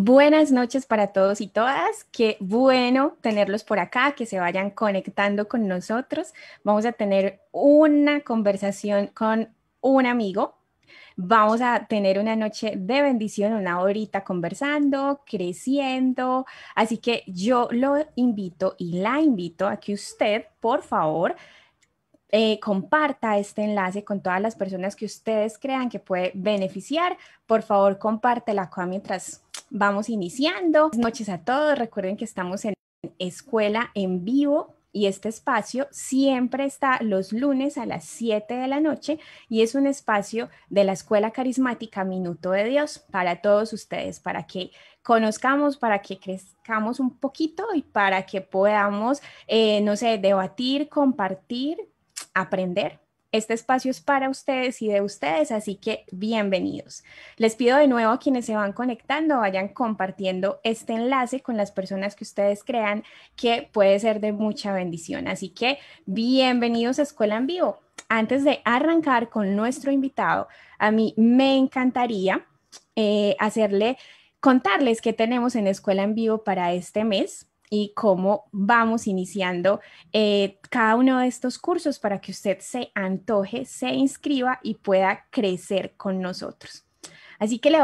Buenas noches para todos y todas. Qué bueno tenerlos por acá, que se vayan conectando con nosotros. Vamos a tener una conversación con un amigo. Vamos a tener una noche de bendición, una horita conversando, creciendo. Así que yo lo invito y la invito a que usted, por favor, eh, comparta este enlace con todas las personas que ustedes crean que puede beneficiar. Por favor, compártela mientras Vamos iniciando. Buenas noches a todos. Recuerden que estamos en Escuela en Vivo y este espacio siempre está los lunes a las 7 de la noche y es un espacio de la Escuela Carismática Minuto de Dios para todos ustedes, para que conozcamos, para que crezcamos un poquito y para que podamos, eh, no sé, debatir, compartir, aprender este espacio es para ustedes y de ustedes, así que bienvenidos. Les pido de nuevo a quienes se van conectando, vayan compartiendo este enlace con las personas que ustedes crean que puede ser de mucha bendición. Así que bienvenidos a Escuela en Vivo. Antes de arrancar con nuestro invitado, a mí me encantaría eh, hacerle contarles qué tenemos en Escuela en Vivo para este mes y cómo vamos iniciando eh, cada uno de estos cursos para que usted se antoje, se inscriba y pueda crecer con nosotros. Así que les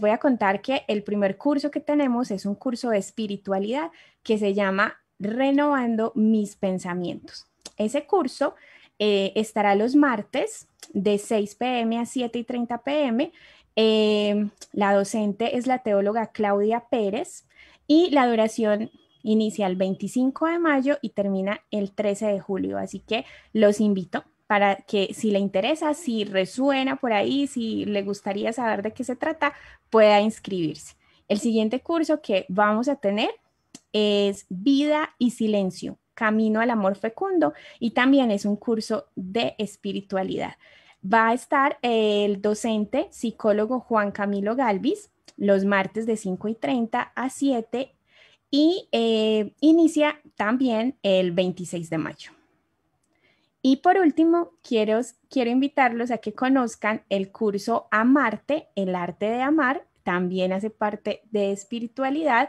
voy, a, contar que el primer curso que tenemos es un curso de espiritualidad que se llama Renovando mis pensamientos. Ese curso eh, estará los martes de 6 pm a 7 y 30 pm. Eh, la docente es la teóloga Claudia Pérez y la duración Inicia el 25 de mayo y termina el 13 de julio, así que los invito para que si le interesa, si resuena por ahí, si le gustaría saber de qué se trata, pueda inscribirse. El siguiente curso que vamos a tener es Vida y Silencio, Camino al Amor Fecundo y también es un curso de espiritualidad. Va a estar el docente psicólogo Juan Camilo Galvis los martes de 5 y 30 a 7 y eh, inicia también el 26 de mayo. Y por último, quiero, quiero invitarlos a que conozcan el curso Amarte, el arte de amar, también hace parte de espiritualidad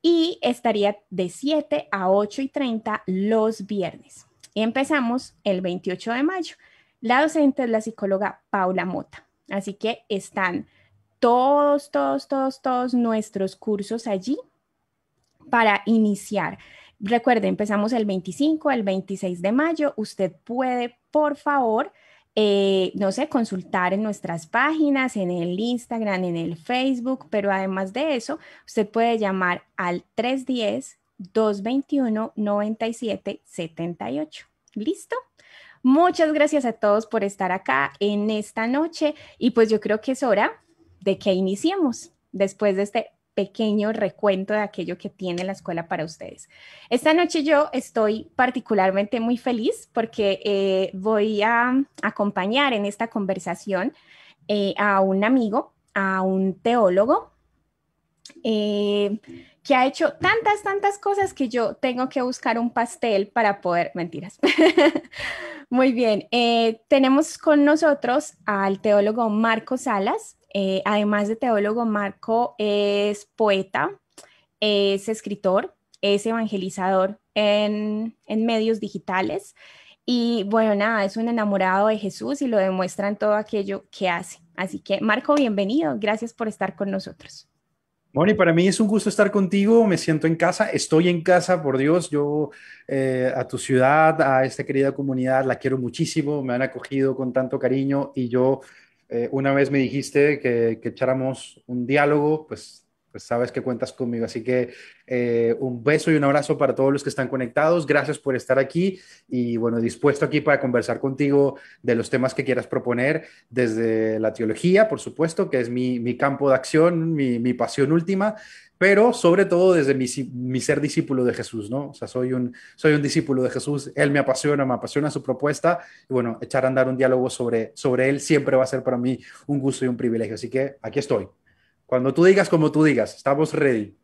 y estaría de 7 a 8 y 30 los viernes. empezamos el 28 de mayo. La docente es la psicóloga Paula Mota. Así que están todos, todos, todos, todos nuestros cursos allí para iniciar. Recuerde, empezamos el 25, el 26 de mayo. Usted puede, por favor, eh, no sé, consultar en nuestras páginas, en el Instagram, en el Facebook, pero además de eso, usted puede llamar al 310-221-9778. ¿Listo? Muchas gracias a todos por estar acá en esta noche y pues yo creo que es hora de que iniciemos después de este pequeño recuento de aquello que tiene la escuela para ustedes. Esta noche yo estoy particularmente muy feliz porque eh, voy a acompañar en esta conversación eh, a un amigo, a un teólogo, eh, que ha hecho tantas, tantas cosas que yo tengo que buscar un pastel para poder, mentiras. Muy bien, tenemos con nosotros al teólogo Marco Salas. Eh, además de teólogo, Marco es poeta, es escritor, es evangelizador en, medios digitales y bueno, nada, es un enamorado de Jesús y lo demuestra en todo aquello que hace. Así que Marco, bienvenido, gracias por estar con nosotros. y para mí es un gusto estar contigo, me siento en casa, estoy en casa, por Dios, yo eh, a tu ciudad, a esta querida comunidad, la quiero muchísimo, me han acogido con tanto cariño y yo eh, una vez me dijiste que, echáramos un diálogo, pues, pues, sabes que cuentas conmigo. Así que eh, un beso y un abrazo para todos los que están conectados. Gracias por estar aquí y bueno, dispuesto aquí para conversar contigo de los temas que quieras proponer desde la teología, por supuesto, que es mi, campo de acción, mi, mi pasión última, pero sobre todo desde mi, ser discípulo de Jesús, ¿no? O sea, soy un, soy un discípulo de Jesús, Él me apasiona, me apasiona su propuesta, y bueno, echar a andar un diálogo sobre, sobre Él siempre va a ser para mí un gusto y un privilegio, así que aquí estoy. Cuando tú digas como tú digas, estamos ready.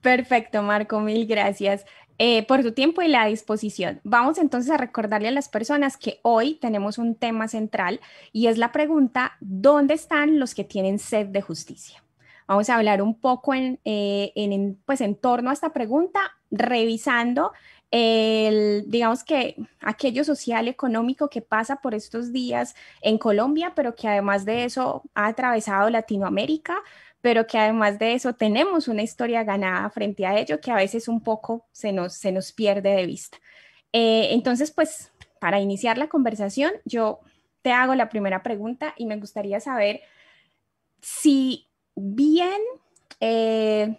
Perfecto, Marco, mil gracias. Eh, por tu tiempo y la disposición. Vamos entonces a recordarle a las personas que hoy tenemos un tema central y es la pregunta, ¿dónde están los que tienen sed de justicia? Vamos a hablar un poco eh, en, pues, en torno a esta pregunta, revisando el, digamos que aquello social y económico que pasa por estos días en Colombia, pero que además de eso ha atravesado Latinoamérica, pero que además de eso tenemos una historia ganada frente a ello que a veces un poco se nos, se nos pierde de vista. Eh, entonces, pues para iniciar la conversación, yo te hago la primera pregunta y me gustaría saber si bien. Eh,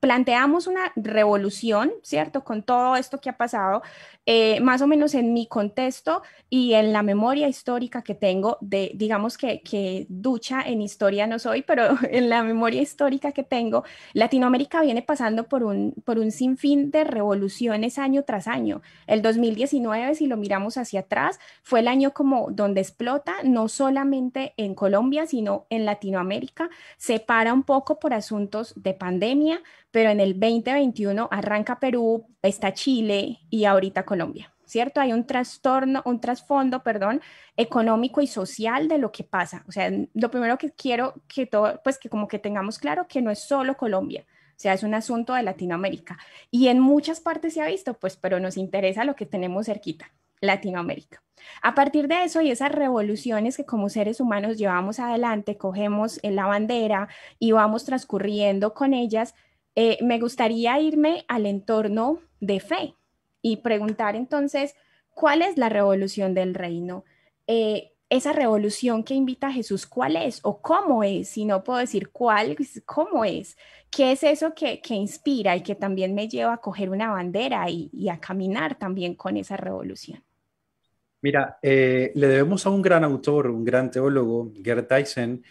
planteamos una revolución, ¿cierto? Con todo esto que ha pasado, eh, más o menos en mi contexto y en la memoria histórica que tengo, de, digamos que, que ducha en historia no soy, pero en la memoria histórica que tengo, Latinoamérica viene pasando por un, por un sinfín de revoluciones año tras año. El 2019, si lo miramos hacia atrás, fue el año como donde explota, no solamente en Colombia, sino en Latinoamérica, se para un poco por asuntos de pandemia, pero en el 2021 arranca Perú, está Chile y ahorita Colombia. ¿Cierto? Hay un trastorno, un trasfondo, perdón, económico y social de lo que pasa. O sea, lo primero que quiero que todo, pues que como que tengamos claro que no es solo Colombia, o sea, es un asunto de Latinoamérica. Y en muchas partes se ha visto, pues, pero nos interesa lo que tenemos cerquita, Latinoamérica. A partir de eso y esas revoluciones que como seres humanos llevamos adelante, cogemos eh, la bandera y vamos transcurriendo con ellas, eh, me gustaría irme al entorno de fe y preguntar entonces, ¿cuál es la revolución del reino? Eh, esa revolución que invita a Jesús, ¿cuál es o cómo es? Si no puedo decir cuál, pues, ¿cómo es? ¿Qué es eso que, que inspira y que también me lleva a coger una bandera y, a caminar también con esa revolución? Mira, eh, le debemos a un gran autor, un gran teólogo, Gerd Tyson,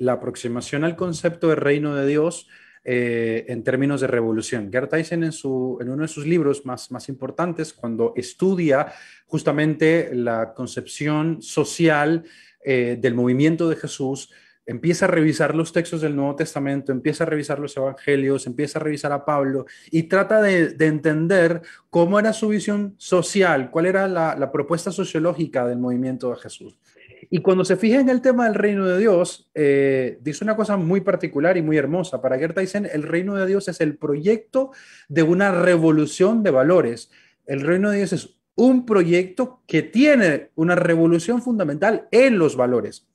la aproximación al concepto de reino de Dios eh, en términos de revolución. Gert Tyson en, uno de sus libros más, importantes, cuando estudia justamente la concepción social eh, del movimiento de Jesús, empieza a revisar los textos del Nuevo Testamento, empieza a revisar los evangelios, empieza a revisar a Pablo y trata de, entender cómo era su visión social, cuál era la propuesta sociológica del movimiento de Jesús. Y cuando se fija en el tema del reino de Dios, eh, dice una cosa muy particular y muy hermosa. Para Gert Tyson, el reino de Dios es el proyecto de una revolución de valores. El reino de Dios es un proyecto que tiene una revolución fundamental en los valores.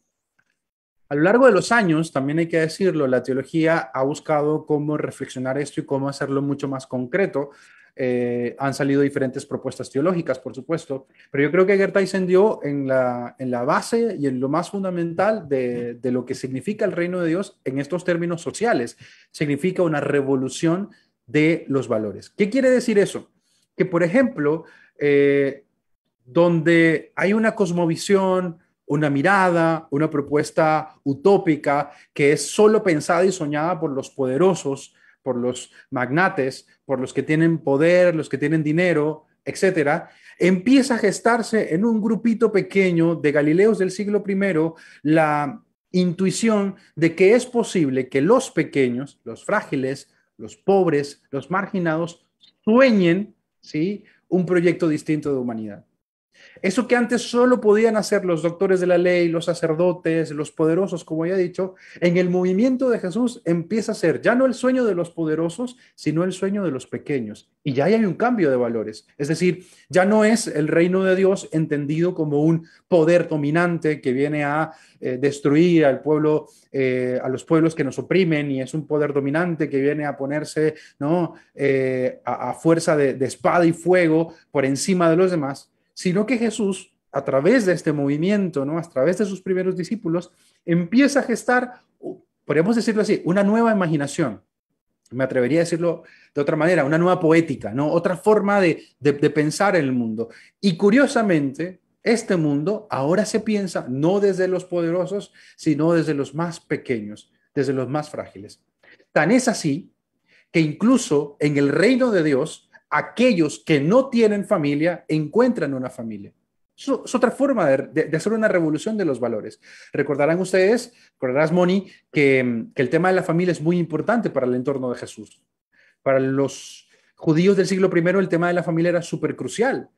A lo largo de los años, también hay que decirlo, la teología ha buscado cómo reflexionar esto y cómo hacerlo mucho más concreto. Eh, han salido diferentes propuestas teológicas, por supuesto, pero yo creo que Goethe incendió en la, base y en lo más fundamental de, lo que significa el reino de Dios en estos términos sociales. Significa una revolución de los valores. ¿Qué quiere decir eso? Que, por ejemplo, eh, donde hay una cosmovisión, una mirada, una propuesta utópica que es solo pensada y soñada por los poderosos, por los magnates, por los que tienen poder, los que tienen dinero, etcétera, empieza a gestarse en un grupito pequeño de Galileos del siglo I la intuición de que es posible que los pequeños, los frágiles, los pobres, los marginados, sueñen ¿sí? un proyecto distinto de humanidad. Eso que antes solo podían hacer los doctores de la ley, los sacerdotes, los poderosos, como ya he dicho, en el movimiento de Jesús empieza a ser ya no el sueño de los poderosos, sino el sueño de los pequeños. Y ya hay un cambio de valores. Es decir, ya no es el reino de Dios entendido como un poder dominante que viene a eh, destruir al pueblo, eh, a los pueblos que nos oprimen, y es un poder dominante que viene a ponerse eh, a, fuerza de espada y fuego por encima de los demás sino que Jesús, a través de este movimiento, ¿no? a través de sus primeros discípulos, empieza a gestar, podríamos decirlo así, una nueva imaginación. Me atrevería a decirlo de otra manera, una nueva poética, ¿no? otra forma de, de, de pensar el mundo. Y curiosamente, este mundo ahora se piensa no desde los poderosos, sino desde los más pequeños, desde los más frágiles. Tan es así que incluso en el reino de Dios aquellos que no tienen familia encuentran una familia. es otra forma de, hacer una revolución de los valores. Recordarán ustedes, recordarás Moni, que, que el tema de la familia es muy importante para el entorno de Jesús. Para los judíos del siglo I el tema de la familia era súper crucial.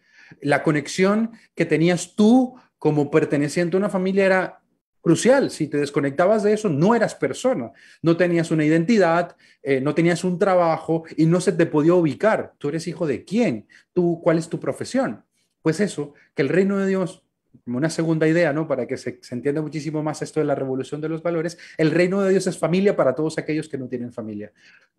La conexión que tenías tú como perteneciente a una familia era crucial. Si te desconectabas de eso, no eras persona, no tenías una identidad, eh, no tenías un trabajo y no se te podía ubicar. ¿Tú eres hijo de quién? ¿Tú, ¿Cuál es tu profesión? Pues eso, que el reino de Dios, como una segunda idea, ¿no? Para que se, se entienda muchísimo más esto de la revolución de los valores, el reino de Dios es familia para todos aquellos que no tienen familia,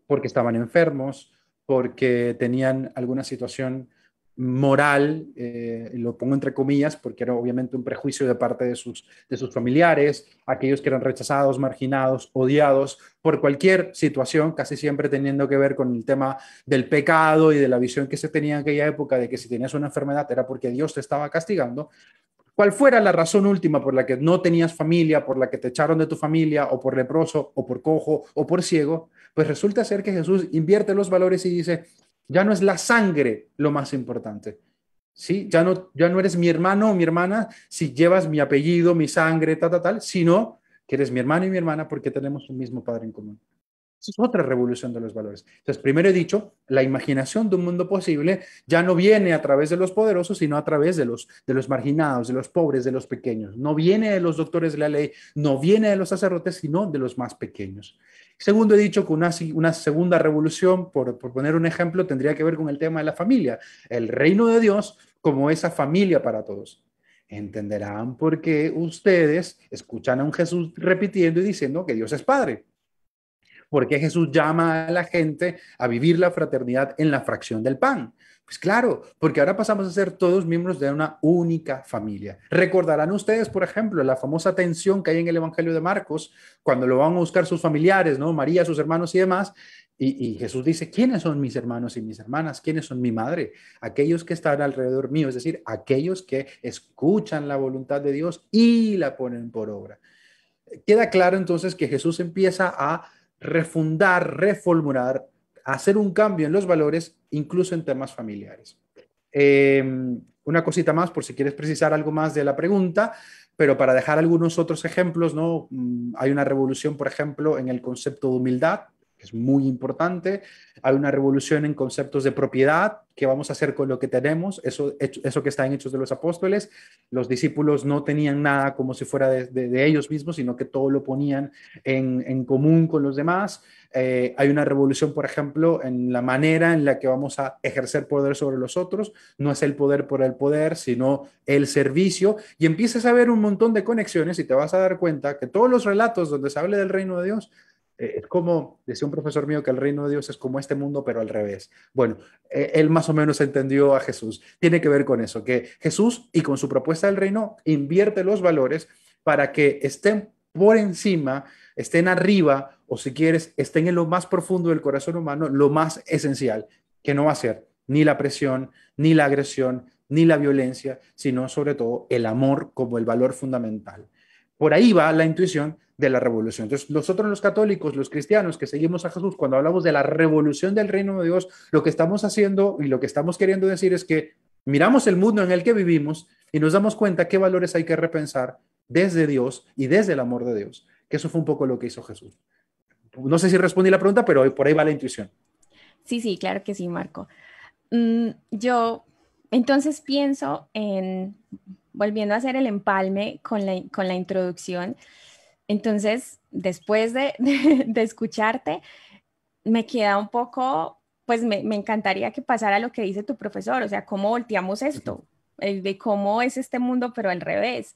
porque estaban enfermos, porque tenían alguna situación moral, eh, lo pongo entre comillas, porque era obviamente un prejuicio de parte de sus, de sus familiares, aquellos que eran rechazados, marginados, odiados por cualquier situación, casi siempre teniendo que ver con el tema del pecado y de la visión que se tenía en aquella época de que si tenías una enfermedad era porque Dios te estaba castigando. Cual fuera la razón última por la que no tenías familia, por la que te echaron de tu familia, o por leproso, o por cojo, o por ciego, pues resulta ser que Jesús invierte los valores y dice, ya no es la sangre lo más importante. ¿sí? Ya, no, ya no eres mi hermano o mi hermana si llevas mi apellido, mi sangre, tal, tal, tal, sino que eres mi hermano y mi hermana porque tenemos un mismo padre en común. Es otra revolución de los valores. Entonces, primero he dicho, la imaginación de un mundo posible ya no viene a través de los poderosos, sino a través de los, de los marginados, de los pobres, de los pequeños. No viene de los doctores de la ley, no viene de los sacerdotes, sino de los más pequeños. Segundo, he dicho que una, segunda revolución, por, por poner un ejemplo, tendría que ver con el tema de la familia, el reino de Dios como esa familia para todos entenderán por qué ustedes escuchan a un Jesús repitiendo y diciendo que Dios es Padre. Porque Jesús llama a la gente a vivir la fraternidad en la fracción del pan. Pues claro, porque ahora pasamos a ser todos miembros de una única familia. Recordarán ustedes, por ejemplo, la famosa tensión que hay en el Evangelio de Marcos, cuando lo van a buscar sus familiares, ¿no? María, sus hermanos y demás. Y, y Jesús dice, ¿quiénes son mis hermanos y mis hermanas? ¿Quiénes son mi madre? Aquellos que están alrededor mío, es decir, aquellos que escuchan la voluntad de Dios y la ponen por obra. Queda claro entonces que Jesús empieza a refundar, reformular hacer un cambio en los valores, incluso en temas familiares. Em, una cosita más, por si quieres precisar algo más de la pregunta, pero para dejar algunos otros ejemplos, ¿no? Mm, hay una revolución, por ejemplo, en el concepto de humildad, es muy importante. Hay una revolución en conceptos de propiedad, que vamos a hacer con lo que tenemos, eso, eso que está en Hechos de los Apóstoles. Los discípulos no tenían nada como si fuera de, ellos mismos, sino que todo lo ponían en, común con los demás. Eh, hay una revolución, por ejemplo, en la manera en la que vamos a ejercer poder sobre los otros. No es el poder por el poder, sino el servicio. Y empiezas a ver un montón de conexiones y te vas a dar cuenta que todos los relatos donde se habla del reino de Dios eh, es como, decía un profesor mío que el reino de Dios es como este mundo, pero al revés. Bueno, eh, él más o menos entendió a Jesús. Tiene que ver con eso, que Jesús y con su propuesta del reino invierte los valores para que estén por encima, estén arriba, o si quieres, estén en lo más profundo del corazón humano, lo más esencial, que no va a ser ni la presión, ni la agresión, ni la violencia, sino sobre todo el amor como el valor fundamental. Por ahí va la intuición de la revolución. Entonces, nosotros los católicos, los cristianos que seguimos a Jesús, cuando hablamos de la revolución del reino de Dios, lo que estamos haciendo y lo que estamos queriendo decir es que miramos el mundo en el que vivimos y nos damos cuenta qué valores hay que repensar desde Dios y desde el amor de Dios, que eso fue un poco lo que hizo Jesús. No sé si respondí la pregunta, pero por ahí va la intuición. Sí, sí, claro que sí, Marco. Mm, yo entonces pienso en, volviendo a hacer el empalme con la, con la introducción, entonces, después de, escucharte, me queda un poco, pues me, encantaría que pasara lo que dice tu profesor, o sea, cómo volteamos esto, eh, de cómo es este mundo, pero al revés.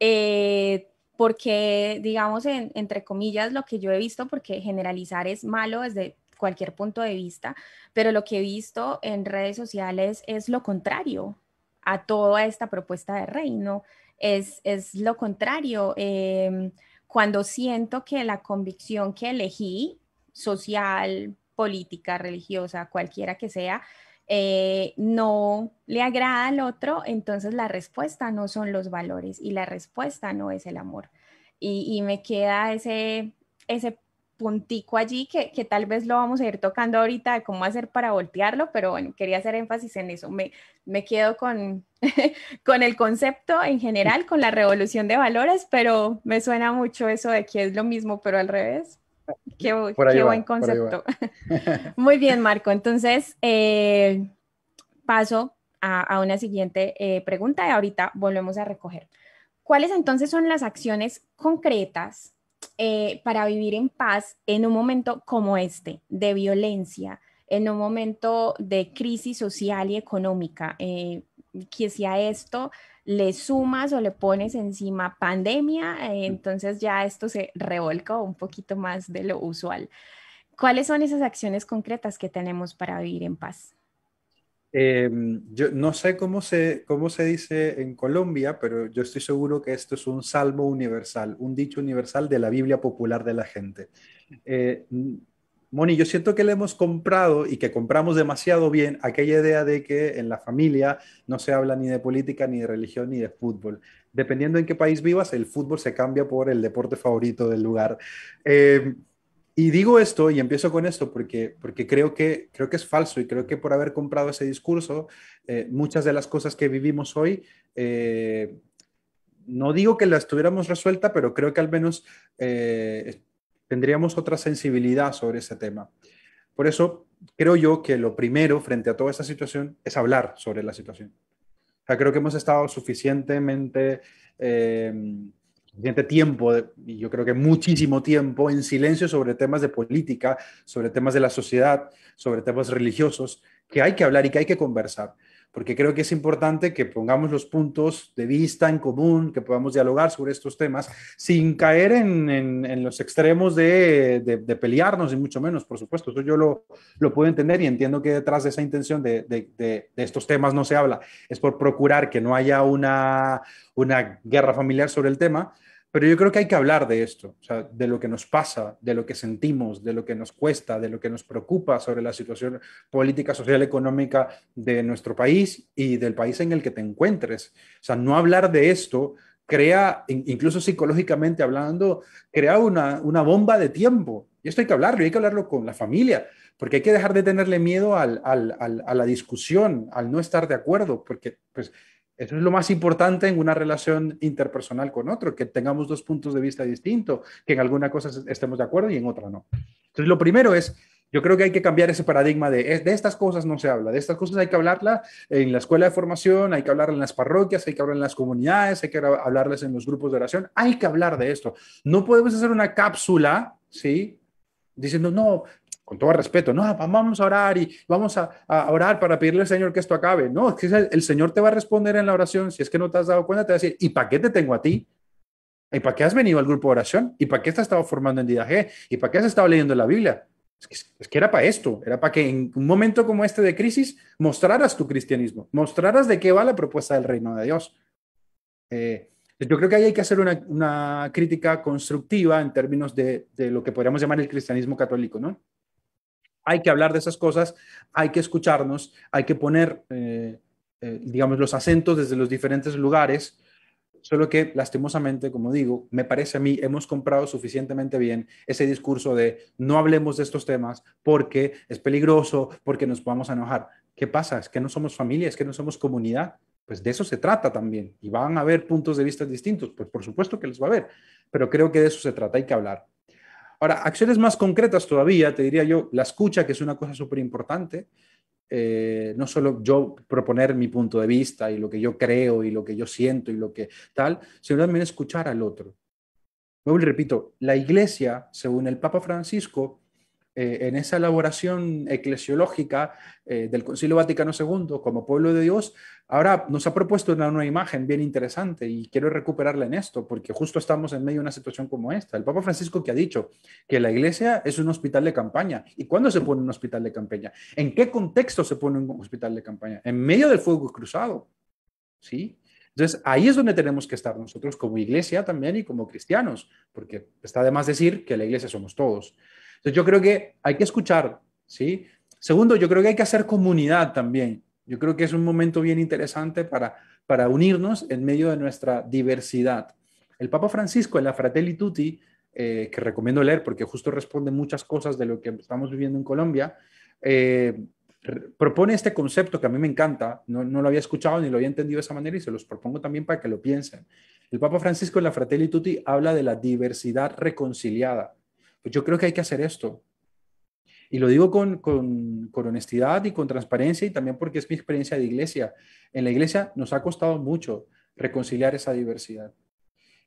Eh, porque, digamos, entre comillas, lo que yo he visto, porque generalizar es malo desde cualquier punto de vista, pero lo que he visto en redes sociales es lo contrario a toda esta propuesta de reino, es, es lo contrario. Em, cuando siento que la convicción que elegí, social, política, religiosa, cualquiera que sea, eh, no le agrada al otro, entonces la respuesta no son los valores y la respuesta no es el amor. Y, me queda ese, ese puntico allí que, que, tal vez lo vamos a ir tocando ahorita de cómo hacer para voltearlo, pero bueno, quería hacer énfasis en eso. Me, me quedo con, con el concepto en general, con la revolución de valores, pero me suena mucho eso de que es lo mismo, pero al revés. Qué, buen concepto. Muy bien, Marco. Entonces, eh, paso a, una siguiente eh, pregunta y ahorita volvemos a recoger. ¿Cuáles entonces son las acciones concretas eh, para vivir en paz en un momento como este, de violencia, en un momento de crisis social y económica, eh, que si a esto le sumas o le pones encima pandemia, eh, mm. entonces ya esto se revolca un poquito más de lo usual. ¿Cuáles son esas acciones concretas que tenemos para vivir en paz? Eh, yo no sé cómo se, cómo se dice en Colombia, pero yo estoy seguro que esto es un salmo universal, un dicho universal de la Biblia popular de la gente. Eh, Moni, yo siento que le hemos comprado y que compramos demasiado bien aquella idea de que en la familia no se habla ni de política, ni de religión, ni de fútbol. Dependiendo en qué país vivas, el fútbol se cambia por el deporte favorito del lugar. Eh, y digo esto y empiezo con esto porque, porque creo, que, creo que es falso y creo que por haber comprado ese discurso, eh, muchas de las cosas que vivimos hoy, eh, no digo que las tuviéramos resuelta, pero creo que al menos eh, tendríamos otra sensibilidad sobre ese tema. Por eso creo yo que lo primero frente a toda esta situación es hablar sobre la situación. creo que hemos estado suficientemente tiempo, y yo creo que muchísimo tiempo, en silencio sobre temas de política, sobre temas de la sociedad, sobre temas religiosos, que hay que hablar y que hay que conversar porque creo que es importante que pongamos los puntos de vista en común, que podamos dialogar sobre estos temas sin caer en, los extremos de, pelearnos, y mucho menos, por supuesto. yo lo, puedo entender y entiendo que detrás de esa intención de, estos temas no se habla. Es por procurar que no haya una guerra familiar sobre el tema, pero yo creo que hay que hablar de esto, de lo que nos pasa, de lo que sentimos, de lo que nos cuesta, de lo que nos preocupa sobre la situación política, social, económica de nuestro país y del país en el que te encuentres. O sea, no hablar de esto crea, incluso psicológicamente hablando, crea una, bomba de tiempo. Y esto hay que hablarlo, hay que hablarlo con la familia, porque hay que dejar de tenerle miedo a la discusión, al no estar de acuerdo, porque pues eso es lo más importante en una relación interpersonal con otro, que tengamos dos puntos de vista distintos, que en alguna cosa estemos de acuerdo y en otra no. Entonces, lo primero es, yo creo que hay que cambiar ese paradigma de, de estas cosas no se habla, de estas cosas hay que hablarla en la escuela de formación, hay que hablarla en las parroquias, hay que hablar en las comunidades, hay que hablarles en los grupos de oración, hay que hablar de esto. No podemos hacer una cápsula, ¿sí? Diciendo, no, con todo respeto, no, vamos a orar y vamos a, orar para pedirle al Señor que esto acabe. No, es que el, Señor te va a responder en la oración. Si es que no te has dado cuenta, te va a decir, ¿y para qué te tengo a ti? ¿Y para qué has venido al grupo de oración? ¿Y para qué te has estado formando en Didaje? ¿Y para qué has estado leyendo la Biblia? Es que, era para esto, era para que en un momento como este de crisis mostraras tu cristianismo, mostraras de qué va la propuesta del reino de Dios. Eh, yo creo que ahí hay que hacer una, crítica constructiva en términos de lo que podríamos llamar el cristianismo católico, ¿no? hay que hablar de esas cosas, hay que escucharnos, hay que poner, eh, eh, digamos, los acentos desde los diferentes lugares. Solo que lastimosamente, como digo, me parece a mí, hemos comprado suficientemente bien ese discurso de no hablemos de estos temas porque es peligroso, porque nos podamos enojar. ¿Qué pasa? Es que no somos familia, es que no somos comunidad. Pues de eso se trata también. Y van a haber puntos de vista distintos. Pues por supuesto que los va a haber. Pero creo que de eso se trata, hay que hablar. Ahora, acciones más concretas todavía, te diría yo, la escucha, que es una cosa súper importante. Eh, no solo yo proponer mi punto de vista y lo que yo creo y lo que yo siento y lo que tal, sino también escuchar al otro. me le repito, la iglesia, según el Papa Francisco, eh, en esa elaboración eclesiológica eh, del Concilio Vaticano II como pueblo de Dios, ahora nos ha propuesto una, nueva imagen bien interesante y quiero recuperarla en esto, porque justo estamos en medio de una situación como esta. El Papa Francisco que ha dicho que la iglesia es un hospital de campaña. ¿Y cuándo se pone un hospital de campaña? ¿En qué contexto se pone un hospital de campaña? En medio del fuego cruzado. ¿Sí? Entonces, ahí es donde tenemos que estar nosotros como iglesia también y como cristianos, porque está de más decir que la iglesia somos todos. Entonces yo creo que hay que escuchar, ¿sí? Segundo, yo creo que hay que hacer comunidad también. Yo creo que es un momento bien interesante para, para unirnos en medio de nuestra diversidad. El Papa Francisco en la Fratelli Tutti, eh, que recomiendo leer porque justo responde muchas cosas de lo que estamos viviendo en Colombia, eh, propone este concepto que a mí me encanta, no, no, lo había escuchado ni lo había entendido de esa manera y se los propongo también para que lo piensen. El Papa Francisco en la Fratelli Tutti habla de la diversidad reconciliada. Pues yo creo que hay que hacer esto. Y lo digo con, con, honestidad y con transparencia y también porque es mi experiencia de iglesia. En la iglesia nos ha costado mucho reconciliar esa diversidad.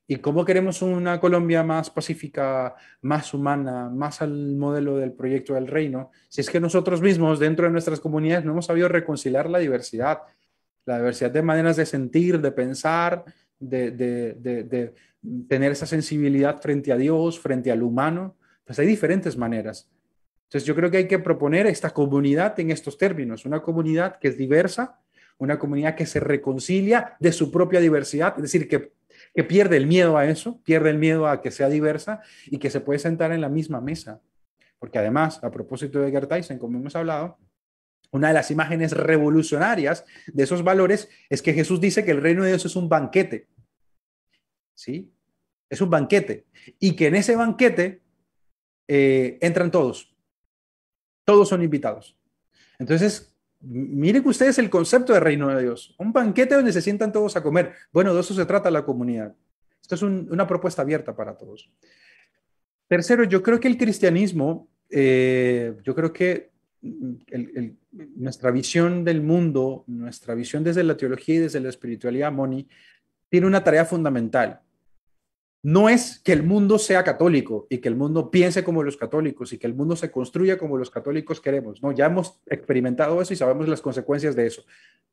¿Y cómo queremos una Colombia más pacífica, más humana, más al modelo del proyecto del reino? Si es que nosotros mismos, dentro de nuestras comunidades, no hemos sabido reconciliar la diversidad, la diversidad de maneras de sentir, de pensar, de, de, de tener esa sensibilidad frente a Dios, frente al humano pues hay diferentes maneras. Entonces yo creo que hay que proponer esta comunidad en estos términos, una comunidad que es diversa, una comunidad que se reconcilia de su propia diversidad, es decir, que, que pierde el miedo a eso, pierde el miedo a que sea diversa y que se puede sentar en la misma mesa. Porque además, a propósito de Gert como hemos hablado, una de las imágenes revolucionarias de esos valores es que Jesús dice que el reino de Dios es un banquete. ¿Sí? Es un banquete. Y que en ese banquete eh, entran todos. Todos son invitados. Entonces, miren ustedes el concepto de reino de Dios. Un banquete donde se sientan todos a comer. Bueno, de eso se trata la comunidad. Esto es una propuesta abierta para todos. Tercero, yo creo que el cristianismo, eh, yo creo que nuestra visión del mundo, nuestra visión desde la teología y desde la espiritualidad, Moni, tiene una tarea fundamental no es que el mundo sea católico y que el mundo piense como los católicos y que el mundo se construya como los católicos queremos. No, ya hemos experimentado eso y sabemos las consecuencias de eso.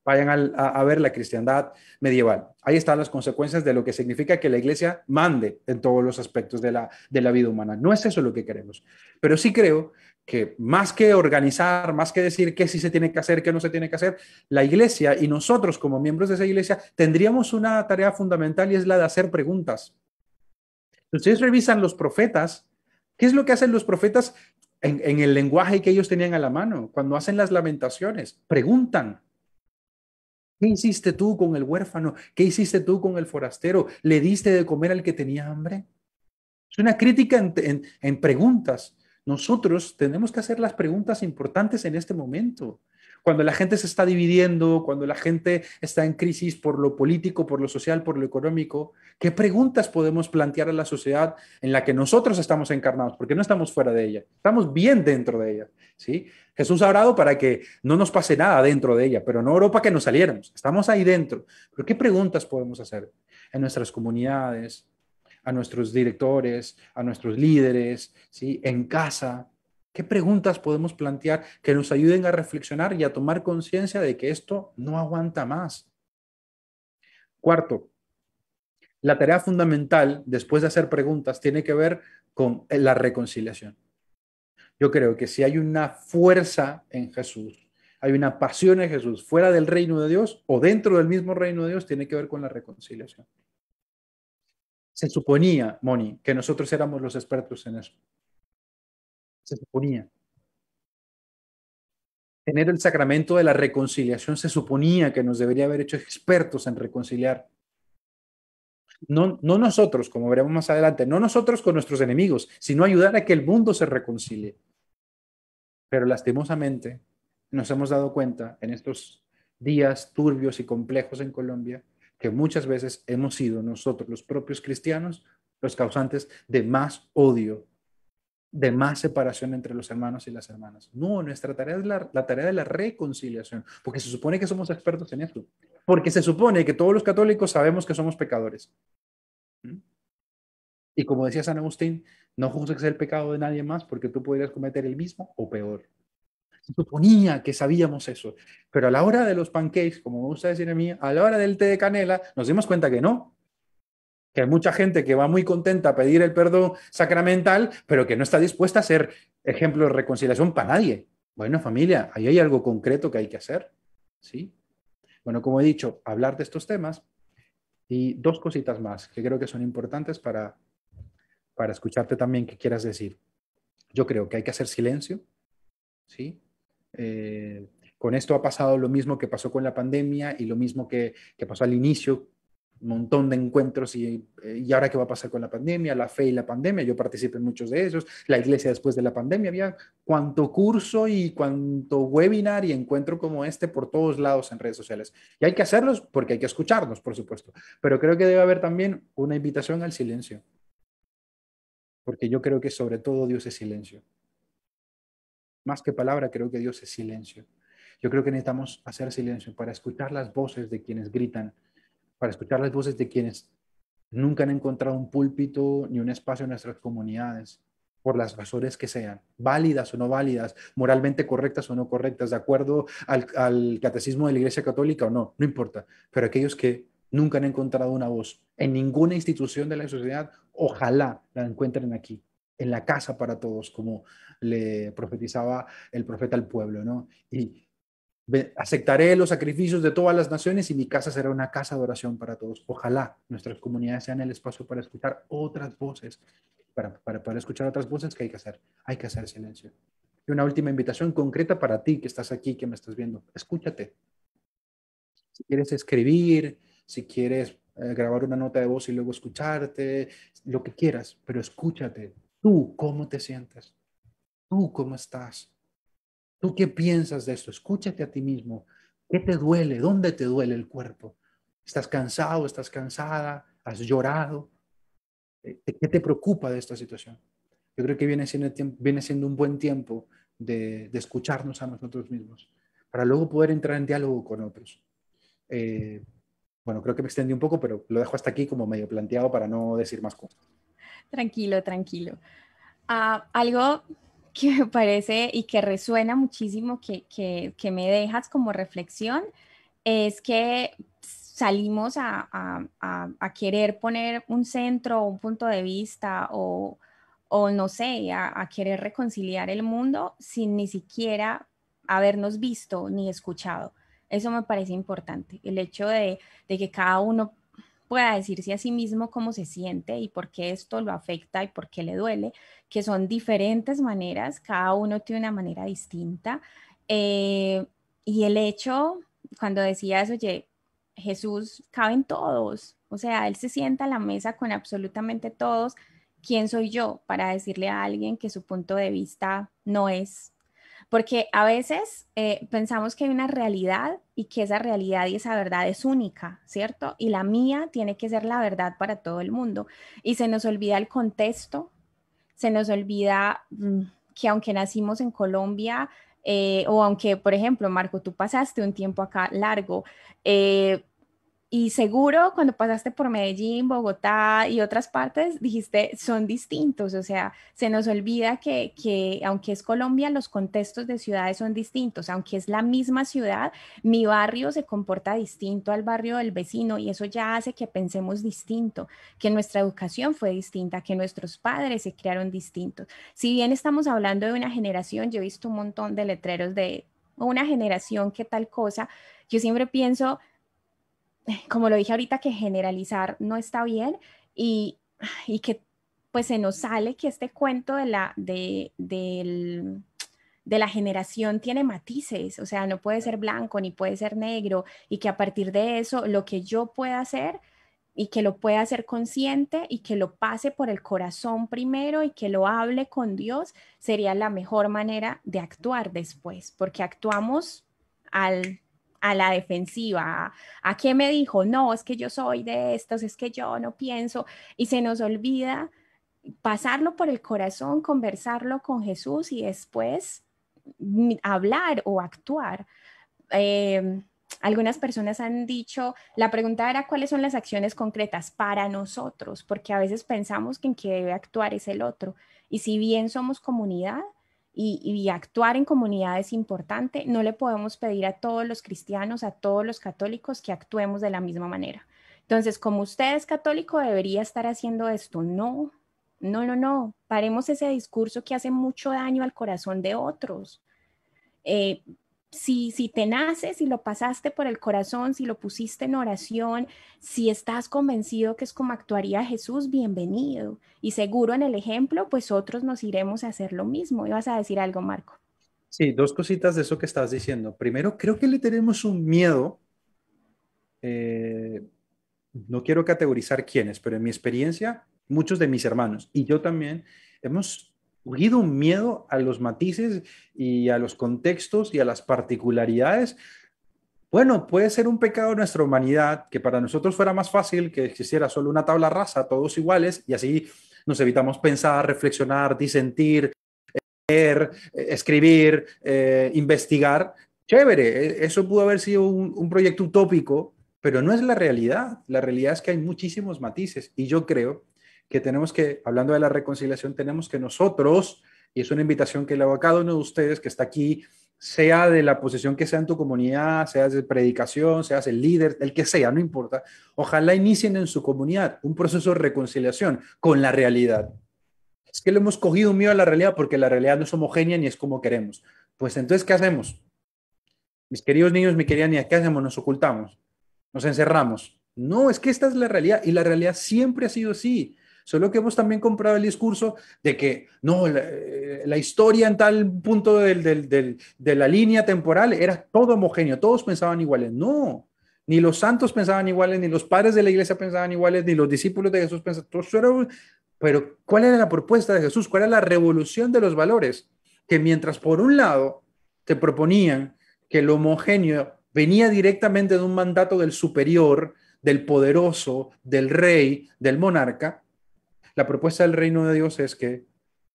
Vayan a, ver la cristiandad medieval. Ahí están las consecuencias de lo que significa que la iglesia mande en todos los aspectos de la, de la vida humana. No es eso lo que queremos. Pero sí creo que más que organizar, más que decir qué sí se tiene que hacer, qué no se tiene que hacer, la iglesia y nosotros como miembros de esa iglesia tendríamos una tarea fundamental y es la de hacer preguntas. Ustedes revisan los profetas. ¿Qué es lo que hacen los profetas en, el lenguaje que ellos tenían a la mano? Cuando hacen las lamentaciones, preguntan. ¿Qué hiciste tú con el huérfano? ¿Qué hiciste tú con el forastero? ¿Le diste de comer al que tenía hambre? Es una crítica en preguntas. Nosotros tenemos que hacer las preguntas importantes en este momento. Cuando la gente se está dividiendo, cuando la gente está en crisis por lo político, por lo social, por lo económico, ¿qué preguntas podemos plantear a la sociedad en la que nosotros estamos encarnados? Porque no estamos fuera de ella, estamos bien dentro de ella. ¿sí? Jesús ha orado para que no nos pase nada dentro de ella, pero no Europa que nos saliéramos, estamos ahí dentro. Pero ¿qué preguntas podemos hacer en nuestras comunidades, a nuestros directores, a nuestros líderes, ¿sí? en casa, ¿Qué preguntas podemos plantear que nos ayuden a reflexionar y a tomar conciencia de que esto no aguanta más? Cuarto, la tarea fundamental después de hacer preguntas tiene que ver con la reconciliación. Yo creo que si hay una fuerza en Jesús, hay una pasión en Jesús fuera del reino de Dios o dentro del mismo reino de Dios, tiene que ver con la reconciliación. Se suponía, Moni, que nosotros éramos los expertos en eso se suponía. Tener el sacramento de la reconciliación se suponía que nos debería haber hecho expertos en reconciliar. No, no nosotros, como veremos más adelante, no nosotros con nuestros enemigos, sino ayudar a que el mundo se reconcilie. Pero lastimosamente nos hemos dado cuenta en estos días turbios y complejos en Colombia que muchas veces hemos sido nosotros, los propios cristianos, los causantes de más odio de más separación entre los hermanos y las hermanas. No, nuestra tarea es la, tarea de la reconciliación, porque se supone que somos expertos en esto porque se supone que todos los católicos sabemos que somos pecadores. ¿Mm? Y como decía San Agustín, no juzgues el pecado de nadie más porque tú podrías cometer el mismo o peor. Se suponía que sabíamos eso, pero a la hora de los pancakes, como me gusta decir a mí, a la hora del té de canela, nos dimos cuenta que no, que hay mucha gente que va muy contenta a pedir el perdón sacramental, pero que no está dispuesta a ser ejemplo de reconciliación para nadie. Bueno, familia, ahí hay algo concreto que hay que hacer. ¿sí? Bueno, como he dicho, hablar de estos temas y dos cositas más que creo que son importantes para, para escucharte también que quieras decir. Yo creo que hay que hacer silencio. ¿sí? Eh, con esto ha pasado lo mismo que pasó con la pandemia y lo mismo que, que pasó al inicio montón de encuentros y, eh, y, ahora qué va a pasar con la pandemia, la fe y la pandemia, yo participé en muchos de esos, la iglesia después de la pandemia, había cuánto curso y cuánto webinar y encuentro como este por todos lados en redes sociales. Y hay que hacerlos porque hay que escucharnos, por supuesto, pero creo que debe haber también una invitación al silencio, porque yo creo que sobre todo Dios es silencio. Más que palabra, creo que Dios es silencio. Yo creo que necesitamos hacer silencio para escuchar las voces de quienes gritan, para escuchar las voces de quienes nunca han encontrado un púlpito ni un espacio en nuestras comunidades, por las razones que sean, válidas o no válidas, moralmente correctas o no correctas, de acuerdo al, al catecismo de la Iglesia Católica o no, no importa, pero aquellos que nunca han encontrado una voz en ninguna institución de la sociedad, ojalá la encuentren aquí, en la casa para todos, como le profetizaba el profeta al pueblo, ¿no? Y aceptaré los sacrificios de todas las naciones y mi casa será una casa de oración para todos. Ojalá nuestras comunidades sean el espacio para escuchar otras voces, para, para poder escuchar otras voces que hay que hacer. Hay que hacer silencio. Y una última invitación concreta para ti que estás aquí, que me estás viendo. Escúchate. Si quieres escribir, si quieres eh, grabar una nota de voz y luego escucharte, lo que quieras, pero escúchate. Tú, ¿cómo te sientes? Tú, ¿cómo estás? ¿Tú qué piensas de esto? Escúchate a ti mismo. ¿Qué te duele? ¿Dónde te duele el cuerpo? ¿Estás cansado? ¿Estás cansada? ¿Has llorado? Eh, ¿Qué te preocupa de esta situación? Yo creo que viene siendo, un buen tiempo de, escucharnos a nosotros mismos para luego poder entrar en diálogo con otros. Eh, bueno, creo que me extendí un poco, pero lo dejo hasta aquí como medio planteado para no decir más cosas. Tranquilo, tranquilo. Ah, algo que me parece y que resuena muchísimo, que, me dejas como reflexión, es que salimos a, querer poner un centro, un punto de vista o, no sé, a, querer reconciliar el mundo sin ni siquiera habernos visto ni escuchado. Eso me parece importante, el hecho de, de que cada uno pueda decirse a sí mismo cómo se siente y por qué esto lo afecta y por qué le duele, que son diferentes maneras, cada uno tiene una manera distinta. Eh, y el hecho, cuando decías, oye, Jesús caben todos, o sea, Él se sienta a la mesa con absolutamente todos. ¿Quién soy yo para decirle a alguien que su punto de vista no es porque a veces eh, pensamos que hay una realidad y que esa realidad y esa verdad es única, ¿cierto? Y la mía tiene que ser la verdad para todo el mundo. Y se nos olvida el contexto, se nos olvida mm, que aunque nacimos en Colombia, eh, o aunque, por ejemplo, Marco, tú pasaste un tiempo acá largo, eh, y seguro cuando pasaste por Medellín, Bogotá y otras partes, dijiste, son distintos, o sea, se nos olvida que, aunque es Colombia, los contextos de ciudades son distintos, aunque es la misma ciudad, mi barrio se comporta distinto al barrio del vecino y eso ya hace que pensemos distinto, que nuestra educación fue distinta, que nuestros padres se crearon distintos. Si bien estamos hablando de una generación, yo he visto un montón de letreros de una generación que tal cosa, yo siempre pienso como lo dije ahorita, que generalizar no está bien y, y que pues se nos sale que este cuento de la, de, de la generación tiene matices, o sea, no puede ser blanco ni puede ser negro y que a partir de eso lo que yo pueda hacer y que lo pueda hacer consciente y que lo pase por el corazón primero y que lo hable con Dios sería la mejor manera de actuar después, porque actuamos al a la defensiva, a, quien me dijo, no, es que yo soy de estos, es que yo no pienso, y se nos olvida pasarlo por el corazón, conversarlo con Jesús y después hablar o actuar. Em, algunas personas han dicho, la pregunta era cuáles son las acciones concretas para nosotros, porque a veces pensamos que en qué debe actuar es el otro. Y si bien somos comunidad, y, actuar en comunidad es importante, no le podemos pedir a todos los cristianos, a todos los católicos que actuemos de la misma manera. Entonces, como usted es católico, debería estar haciendo esto. No, no, no, no. Paremos ese discurso que hace mucho daño al corazón de otros. Eh, si, si te naces si lo pasaste por el corazón, si lo pusiste en oración, si estás convencido que es como actuaría Jesús, bienvenido. Y seguro en el ejemplo, pues otros nos iremos a hacer lo mismo. ¿Vas a decir algo, Marco? Sí, dos cositas de eso que estabas diciendo. Primero, creo que le tenemos un miedo. Eh, no quiero categorizar quiénes, pero en mi experiencia, muchos de mis hermanos y yo también hemos huido un miedo a los matices y a los contextos y a las particularidades. Bueno, puede ser un pecado de nuestra humanidad que para nosotros fuera más fácil que existiera solo una tabla rasa, todos iguales, y así nos evitamos pensar, reflexionar, disentir, leer, eh, escribir, eh, investigar. Chévere, e, eso pudo haber sido un proyecto utópico, pero no es la realidad. La realidad es que hay muchísimos matices y yo creo que tenemos que, hablando de la reconciliación, tenemos que nosotros, y es una invitación que le hago a cada uno de ustedes que está aquí, sea de la posición que sea en tu comunidad, sea de predicación, sea el líder, el que sea, no importa, ojalá inicien en su comunidad un proceso de reconciliación con la realidad. Es que le hemos cogido miedo a la realidad porque la realidad no es homogénea ni es como queremos. Pues entonces, ¿qué hacemos? Mis queridos niños, mi querida niña, ¿qué hacemos? Nos ocultamos, nos encerramos. No, es que esta es la realidad y la realidad siempre ha sido así. Solo que hemos también comprado el discurso de que no, la, eh, historia en tal punto de la línea temporal era todo homogéneo, todos pensaban iguales. No, ni los santos pensaban iguales, ni los padres de la iglesia pensaban iguales, ni los discípulos de Jesús pensaban. Pero, ¿cuál era la propuesta de Jesús? ¿Cuál era la revolución de los valores? Que mientras por un lado te proponían que el homogéneo venía directamente de un mandato del superior, del poderoso, del rey, del monarca, la propuesta del reino de Dios es que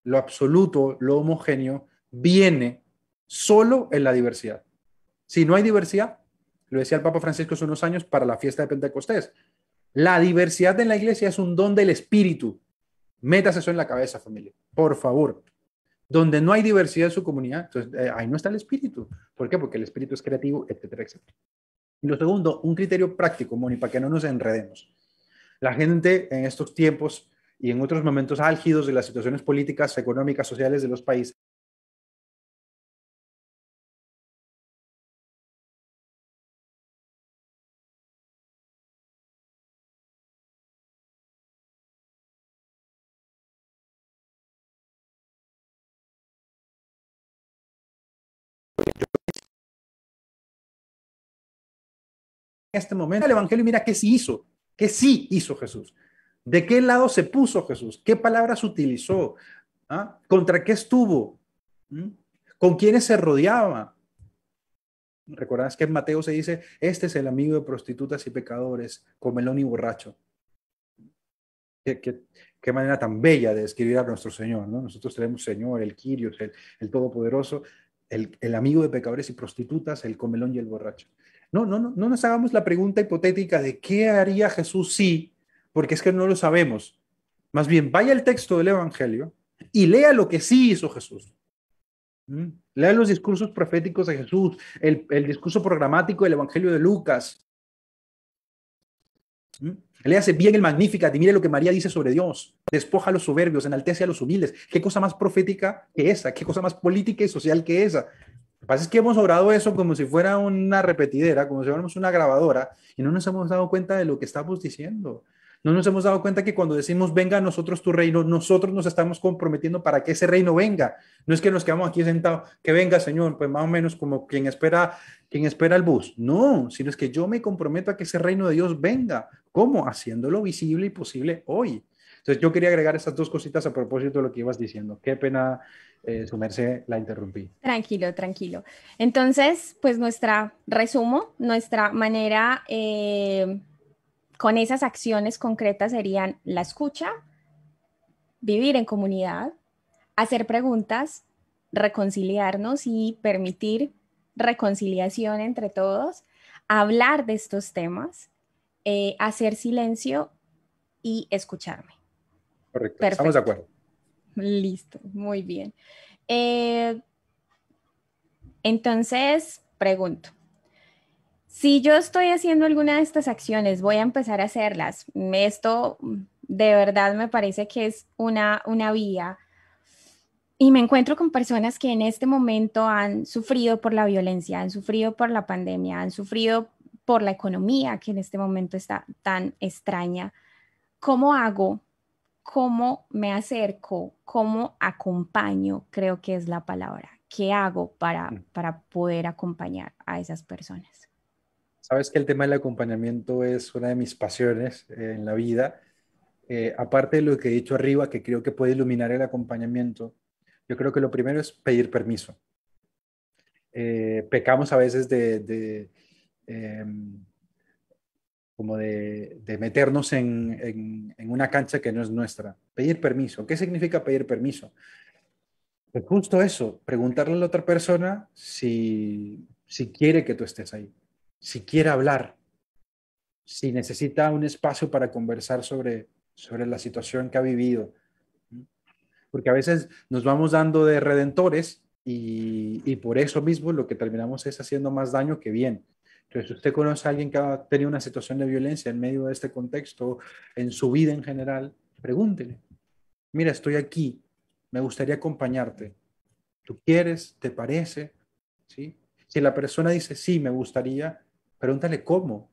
lo absoluto, lo homogéneo, viene solo en la diversidad. Si no hay diversidad, lo decía el Papa Francisco hace unos años para la fiesta de Pentecostés, la diversidad en la iglesia es un don del espíritu. Métase eso en la cabeza, familia, por favor. Donde no hay diversidad en su comunidad, eh, ahí no está el espíritu. ¿Por qué? Porque el espíritu es creativo, etcétera, etcétera. Y lo segundo, un criterio práctico, Moni, para que no nos enredemos. La gente en estos tiempos y en otros momentos álgidos de las situaciones políticas, económicas, sociales de los países. En este momento el Evangelio mira qué sí hizo, qué sí hizo Jesús. ¿De qué lado se puso Jesús? ¿Qué palabras utilizó? ¿Ah? ¿Contra qué estuvo? ¿Mm? ¿Con quiénes se rodeaba? ¿Recuerdas que en Mateo se dice, este es el amigo de prostitutas y pecadores, comelón y borracho. Qué, manera tan bella de describir a nuestro Señor, Nosotros tenemos Señor, el Kyrios, el, Todopoderoso, el, amigo de pecadores y prostitutas, el comelón y el borracho. No, no, no, no nos hagamos la pregunta hipotética de qué haría Jesús si porque es que no lo sabemos. Más bien, vaya al texto del Evangelio y lea lo que sí hizo Jesús. Mm. Lea los discursos proféticos de Jesús, el, discurso programático del Evangelio de Lucas. lea mm. Le bien el Magnificat y mire lo que María dice sobre Dios. Despoja a los soberbios, enaltece a los humildes. ¿Qué cosa más profética que esa? ¿Qué cosa más política y social que esa? Lo que pasa es que hemos obrado eso como si fuera una repetidera, como si fuéramos una grabadora y no nos hemos dado cuenta de lo que estamos diciendo. No nos hemos dado cuenta que cuando decimos venga a nosotros tu reino, nosotros nos estamos comprometiendo para que ese reino venga. No es que nos quedamos aquí sentados, que venga Señor, pues más o menos como quien espera, quien espera el bus. No, sino es que yo me comprometo a que ese reino de Dios venga. ¿Cómo? Haciéndolo visible y posible hoy. Entonces yo quería agregar esas dos cositas a propósito de lo que ibas diciendo. Qué pena, eh, su merced, la interrumpí. Tranquilo, tranquilo. Entonces, pues nuestra resumo, nuestra manera eh, con esas acciones concretas serían la escucha, vivir en comunidad, hacer preguntas, reconciliarnos y permitir reconciliación entre todos, hablar de estos temas, eh, hacer silencio y escucharme. Correcto, estamos de acuerdo. Listo, muy bien. Eh, entonces, pregunto, si yo estoy haciendo alguna de estas acciones, voy a empezar a hacerlas. Esto de verdad me parece que es una, vía. Y me encuentro con personas que en este momento han sufrido por la violencia, han sufrido por la pandemia, han sufrido por la economía que en este momento está tan extraña. ¿Cómo hago? ¿Cómo me acerco? ¿Cómo acompaño? Creo que es la palabra. ¿Qué hago para mm. poder acompañar a esas personas? Sabes que el tema del acompañamiento es una de mis pasiones eh, en la vida. Eh, aparte de lo que he dicho arriba, que creo que puede iluminar el acompañamiento, yo creo que lo primero es pedir permiso. Eh, pecamos a veces de, em, como de, meternos en, una cancha que no es nuestra. Pedir permiso. ¿Qué significa pedir permiso? Es pues justo eso, preguntarle a la otra persona si, si quiere que tú estés ahí si quiere hablar, si necesita un espacio para conversar sobre, sobre la situación que ha vivido. Porque a veces nos vamos dando de redentores y, por eso mismo lo que terminamos es haciendo más daño que bien. Entonces, usted conoce a alguien que ha tenido una situación de violencia en medio de este contexto, en su vida en general, pregúntele, mira, estoy aquí, me gustaría acompañarte. ¿Tú quieres? ¿Te parece? ¿Sí? Si la persona dice, sí, me gustaría, Pregúntale cómo.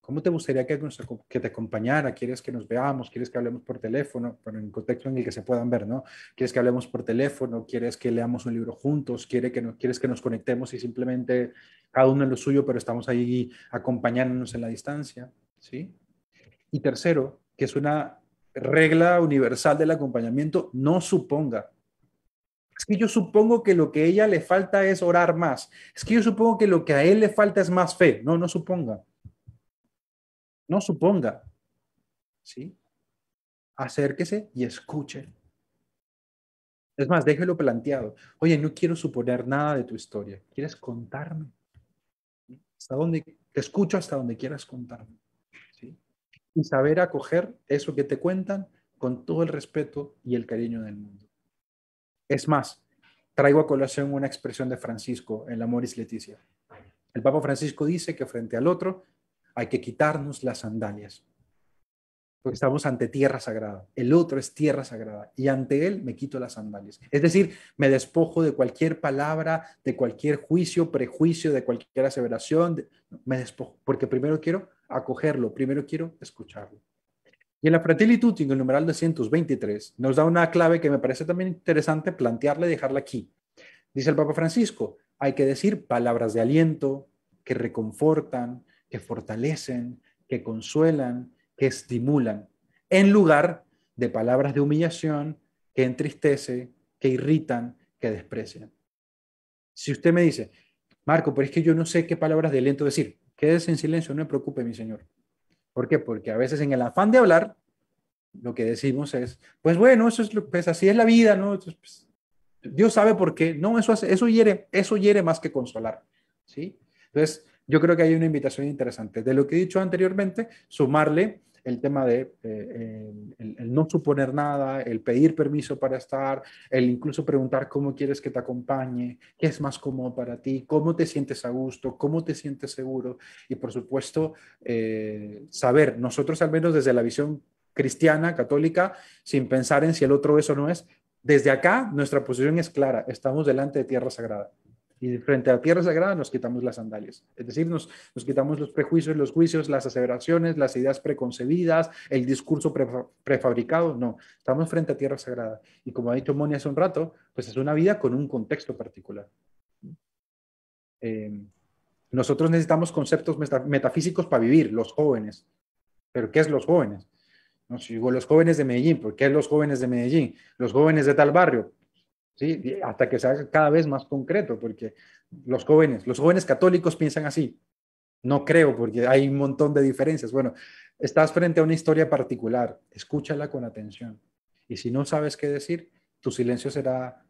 ¿Cómo te gustaría que, te acompañara? ¿Quieres que nos veamos? ¿Quieres que hablemos por teléfono? pero en contexto en el que se puedan ver, ¿no? ¿Quieres que hablemos por teléfono? ¿Quieres que leamos un libro juntos? ¿Quieres que, no, ¿Quieres que nos conectemos y simplemente cada uno en lo suyo, pero estamos ahí acompañándonos en la distancia? ¿Sí? Y tercero, que es una regla universal del acompañamiento, no suponga es que yo supongo que lo que a ella le falta es orar más. Es que yo supongo que lo que a él le falta es más fe. No, no suponga. No suponga. ¿Sí? Acérquese y escuche. Es más, déjelo planteado. Oye, no quiero suponer nada de tu historia. ¿Quieres contarme? Hasta te escucho hasta donde quieras contarme. ¿sí? Y saber acoger eso que te cuentan con todo el respeto y el cariño del mundo. Es más, traigo a colación una expresión de Francisco en la Moris Leticia. El Papa Francisco dice que frente al otro hay que quitarnos las sandalias, porque estamos ante tierra sagrada. El otro es tierra sagrada y ante él me quito las sandalias. Es decir, me despojo de cualquier palabra, de cualquier juicio, prejuicio, de cualquier aseveración. Me despojo, porque primero quiero acogerlo, primero quiero escucharlo. Y en la Fratelli en el numeral 223, nos da una clave que me parece también interesante plantearle y dejarla aquí. Dice el Papa Francisco, hay que decir palabras de aliento, que reconfortan, que fortalecen, que consuelan, que estimulan, en lugar de palabras de humillación, que entristece, que irritan, que desprecian. Si usted me dice, Marco, pero es que yo no sé qué palabras de aliento decir, quédese en silencio, no me preocupe, mi Señor. ¿Por qué? Porque a veces en el afán de hablar, lo que decimos es, pues bueno, eso es pues así es la vida, ¿no? Pues, Dios sabe por qué. No, eso, eso, hiere, eso hiere más que consolar, ¿sí? Entonces, yo creo que hay una invitación interesante. De lo que he dicho anteriormente, sumarle el tema de eh, eh, el, no suponer nada, el pedir permiso para estar, el incluso preguntar cómo quieres que te acompañe, qué es más cómodo para ti, cómo te sientes a gusto, cómo te sientes seguro y por supuesto eh, saber, nosotros al menos desde la visión cristiana, católica, sin pensar en si el otro o no es, desde acá nuestra posición es clara, estamos delante de tierra sagrada. Y frente a tierra sagrada nos quitamos las sandalias, es decir, nos, quitamos los prejuicios, los juicios, las aseveraciones, las ideas preconcebidas, el discurso prefabricado, no, estamos frente a tierra sagrada. Y como ha dicho Moni hace un rato, pues es una vida con un contexto particular. Eh, nosotros necesitamos conceptos metafísicos para vivir, los jóvenes. Pero ¿qué es los jóvenes? No, los jóvenes de Medellín, ¿por qué los jóvenes de Medellín? Los jóvenes de tal barrio, hasta que sea cada vez más concreto, porque los jóvenes, los jóvenes católicos piensan así. No creo, porque hay un montón de diferencias. Bueno, estás frente a una historia particular, escúchala con atención. Y si no sabes qué decir, tu silencio será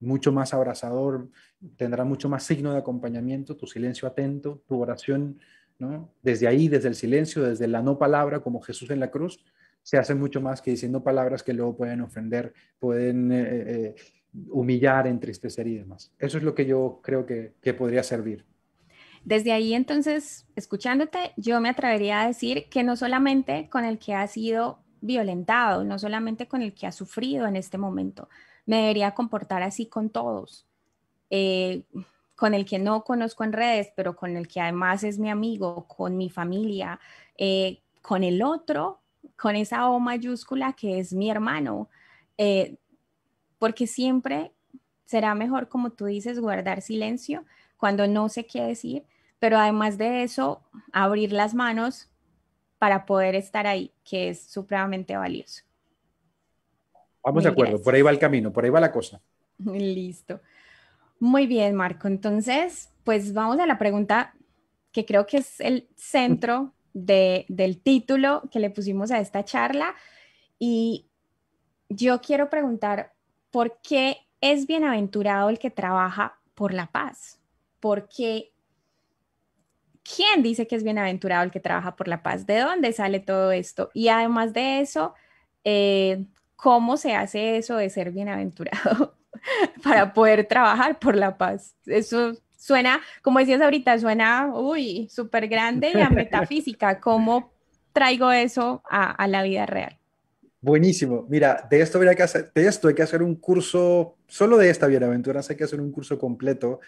mucho más abrazador, tendrá mucho más signo de acompañamiento, tu silencio atento, tu oración, ¿no? Desde ahí, desde el silencio, desde la no palabra, como Jesús en la cruz, se hace mucho más que diciendo palabras que luego pueden ofender, pueden eh, eh, humillar, entristecer y demás. Eso es lo que yo creo que, que podría servir. Desde ahí entonces, escuchándote, yo me atrevería a decir que no solamente con el que ha sido violentado, no solamente con el que ha sufrido en este momento, me debería comportar así con todos. Eh, con el que no conozco en redes, pero con el que además es mi amigo, con mi familia, eh, con el otro, con esa O mayúscula que es mi hermano. Eh, porque siempre será mejor, como tú dices, guardar silencio cuando no sé qué decir, pero además de eso, abrir las manos para poder estar ahí, que es supremamente valioso. Vamos de acuerdo, por ahí va el camino, por ahí va la cosa. Listo. Muy bien, Marco. Entonces, pues vamos a la pregunta que creo que es el centro del título que le pusimos a esta charla. Y yo quiero preguntar ¿Por qué es bienaventurado el que trabaja por la paz? Porque ¿quién dice que es bienaventurado el que trabaja por la paz? ¿De dónde sale todo esto? Y además de eso, eh, ¿cómo se hace eso de ser bienaventurado para poder trabajar por la paz? Eso suena, como decías ahorita, suena, uy, súper grande y a metafísica. ¿Cómo traigo eso a la vida real? Buenísimo. Mira, de esto, que hacer, de esto hay que hacer un curso, solo de esta bienaventuranza hay que hacer un curso completo,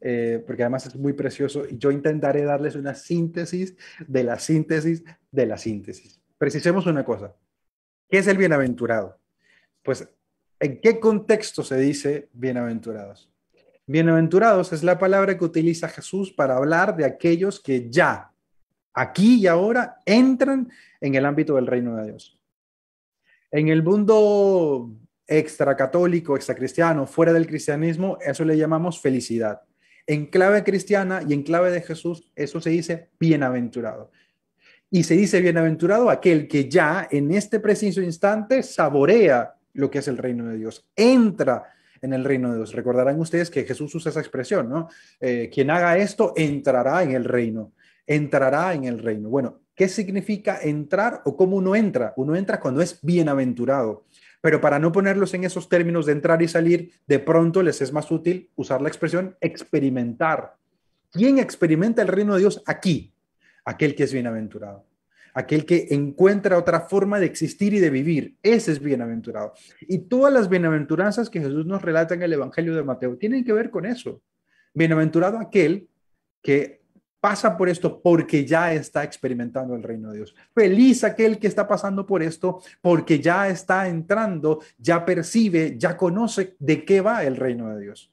eh, porque además es muy precioso y yo intentaré darles una síntesis de la síntesis de la síntesis. Precisemos una cosa. ¿Qué es el bienaventurado? Pues, ¿en qué contexto se dice bienaventurados? Bienaventurados es la palabra que utiliza Jesús para hablar de aquellos que ya, aquí y ahora, entran en el ámbito del reino de Dios en el mundo extracatólico, extracristiano, fuera del cristianismo, eso le llamamos felicidad. En clave cristiana y en clave de Jesús, eso se dice bienaventurado. Y se dice bienaventurado aquel que ya en este preciso instante saborea lo que es el reino de Dios, entra en el reino de Dios. Recordarán ustedes que Jesús usa esa expresión, ¿no? Eh, quien haga esto entrará en el reino, entrará en el reino. Bueno, ¿Qué significa entrar o cómo uno entra? Uno entra cuando es bienaventurado. Pero para no ponerlos en esos términos de entrar y salir, de pronto les es más útil usar la expresión experimentar. ¿Quién experimenta el reino de Dios aquí? Aquel que es bienaventurado aquel que encuentra otra forma de existir y de vivir. Ese es bienaventurado. Y todas las bienaventuranzas que Jesús nos relata en el Evangelio de Mateo tienen que ver con eso. Bienaventurado aquel que pasa por esto porque ya está experimentando el reino de Dios. Feliz aquel que está pasando por esto porque ya está entrando, ya percibe, ya conoce de qué va el reino de Dios.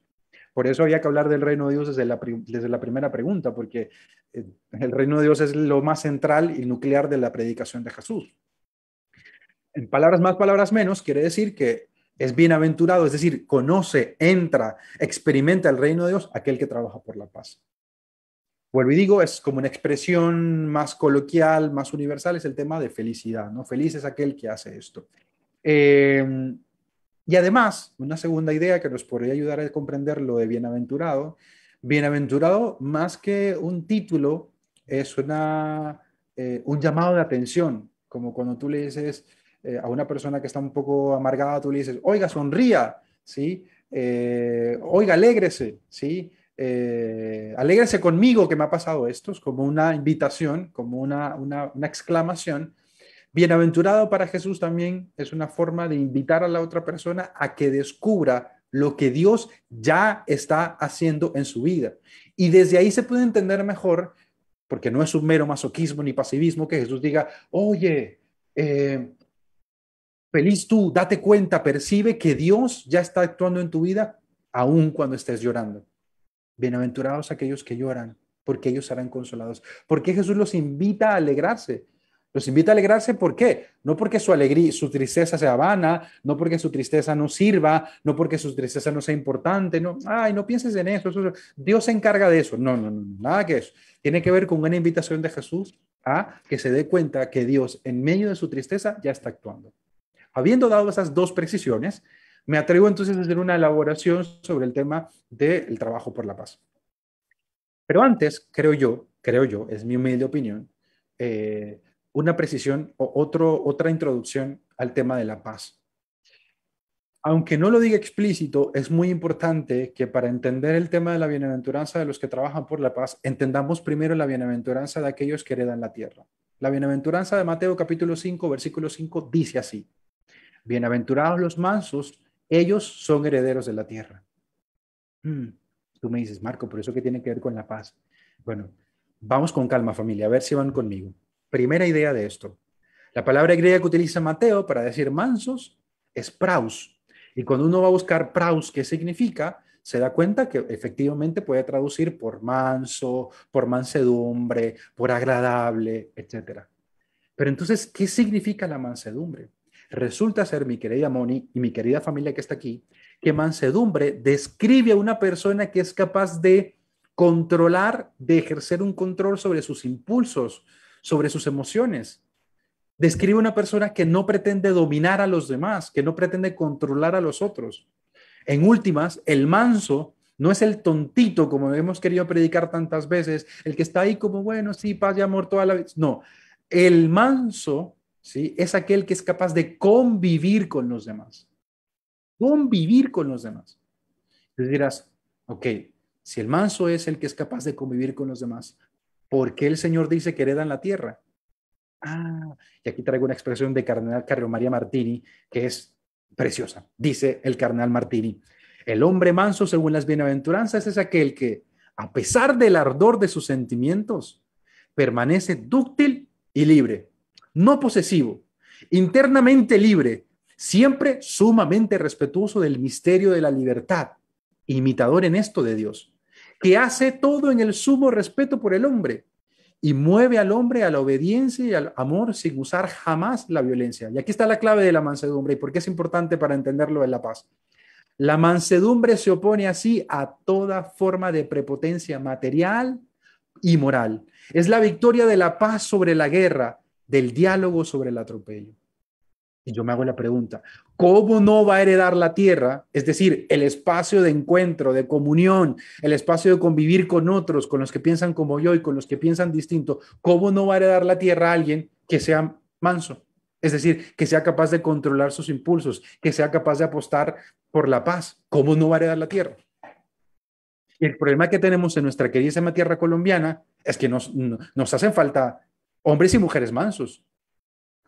Por eso había que hablar del reino de Dios desde la, desde la primera pregunta, porque eh, el reino de Dios es lo más central y nuclear de la predicación de Jesús. En palabras más, palabras menos, quiere decir que es bienaventurado, es decir, conoce, entra, experimenta el reino de Dios aquel que trabaja por la paz vuelvo y digo, es como una expresión más coloquial, más universal, es el tema de felicidad, ¿no? Feliz es aquel que hace esto. Em, y además, una segunda idea que nos podría ayudar a comprender lo de bienaventurado, bienaventurado más que un título, es una, eh, un llamado de atención, como cuando tú le dices eh, a una persona que está un poco amargada, tú le dices, oiga, sonría, ¿sí? Eh, oiga, alégrese, ¿sí? eh, conmigo que me ha pasado esto, es como una invitación, como una, exclamación. Bienaventurado para Jesús también es una forma de invitar a la otra persona a que descubra lo que Dios ya está haciendo en su vida. Y desde ahí se puede entender mejor, porque no es un mero masoquismo ni pasivismo que Jesús diga, oye, eh, feliz tú, date cuenta, percibe que Dios ya está actuando en tu vida aún cuando estés llorando. Bienaventurados aquellos que lloran, porque ellos serán consolados. Porque Jesús los invita a alegrarse? Los invita a alegrarse, ¿por qué? No porque su alegría, su tristeza sea vana, no porque su tristeza no sirva, no porque su tristeza no sea importante, no, ay, no pienses en eso, Dios se encarga de eso. No, no, no, nada que eso. Tiene que ver con una invitación de Jesús a que se dé cuenta que Dios en medio de su tristeza ya está actuando. Habiendo dado esas dos precisiones, me atrevo entonces a hacer una elaboración sobre el tema del trabajo por la paz. Pero antes, creo yo, creo yo, es mi humilde opinión, eh, una precisión o otro, otra introducción al tema de la paz. Aunque no lo diga explícito, es muy importante que para entender el tema de la bienaventuranza de los que trabajan por la paz, entendamos primero la bienaventuranza de aquellos que heredan la tierra. La bienaventuranza de Mateo capítulo 5, versículo 5 dice así, Bienaventurados los mansos, ellos son herederos de la tierra. Mm, tú me dices, Marco, ¿por eso qué tiene que ver con la paz? Bueno, vamos con calma familia, a ver si van conmigo. Primera idea de esto. La palabra griega que utiliza Mateo para decir mansos es praus. Y cuando uno va a buscar praus, ¿qué significa? Se da cuenta que efectivamente puede traducir por manso, por mansedumbre, por agradable, etc. Pero entonces, ¿qué significa la mansedumbre? Resulta ser, mi querida Moni y mi querida familia que está aquí, que mansedumbre describe a una persona que es capaz de controlar, de ejercer un control sobre sus impulsos, sobre sus emociones. Describe a una persona que no pretende dominar a los demás, que no pretende controlar a los otros. En últimas, el manso no es el tontito, como hemos querido predicar tantas veces, el que está ahí como, bueno, sí, paz y amor toda la vez. No, el manso es aquel que es capaz de convivir con los demás. Convivir con los demás. Entonces dirás, ok, si el manso es el que es capaz de convivir con los demás, ¿por qué el Señor dice que heredan la tierra? Ah, y aquí traigo una expresión de Cardenal Carlo María Martini que es preciosa. Dice el Cardenal Martini, el hombre manso según las bienaventuranzas es aquel que, a pesar del ardor de sus sentimientos, permanece dúctil y libre no posesivo, internamente libre, siempre sumamente respetuoso del misterio de la libertad, imitador en esto de Dios, que hace todo en el sumo respeto por el hombre y mueve al hombre a la obediencia y al amor sin usar jamás la violencia. Y aquí está la clave de la mansedumbre y por qué es importante para entenderlo en la paz. La mansedumbre se opone así a toda forma de prepotencia material y moral. Es la victoria de la paz sobre la guerra, del diálogo sobre el atropello. Y yo me hago la pregunta, ¿cómo no va a heredar la tierra? Es decir, el espacio de encuentro, de comunión, el espacio de convivir con otros, con los que piensan como yo y con los que piensan distinto, ¿cómo no va a heredar la tierra a alguien que sea manso? Es decir, que sea capaz de controlar sus impulsos, que sea capaz de apostar por la paz. ¿Cómo no va a heredar la tierra? Y el problema que tenemos en nuestra queridísima tierra colombiana es que nos, nos hacen falta hombres y mujeres mansos,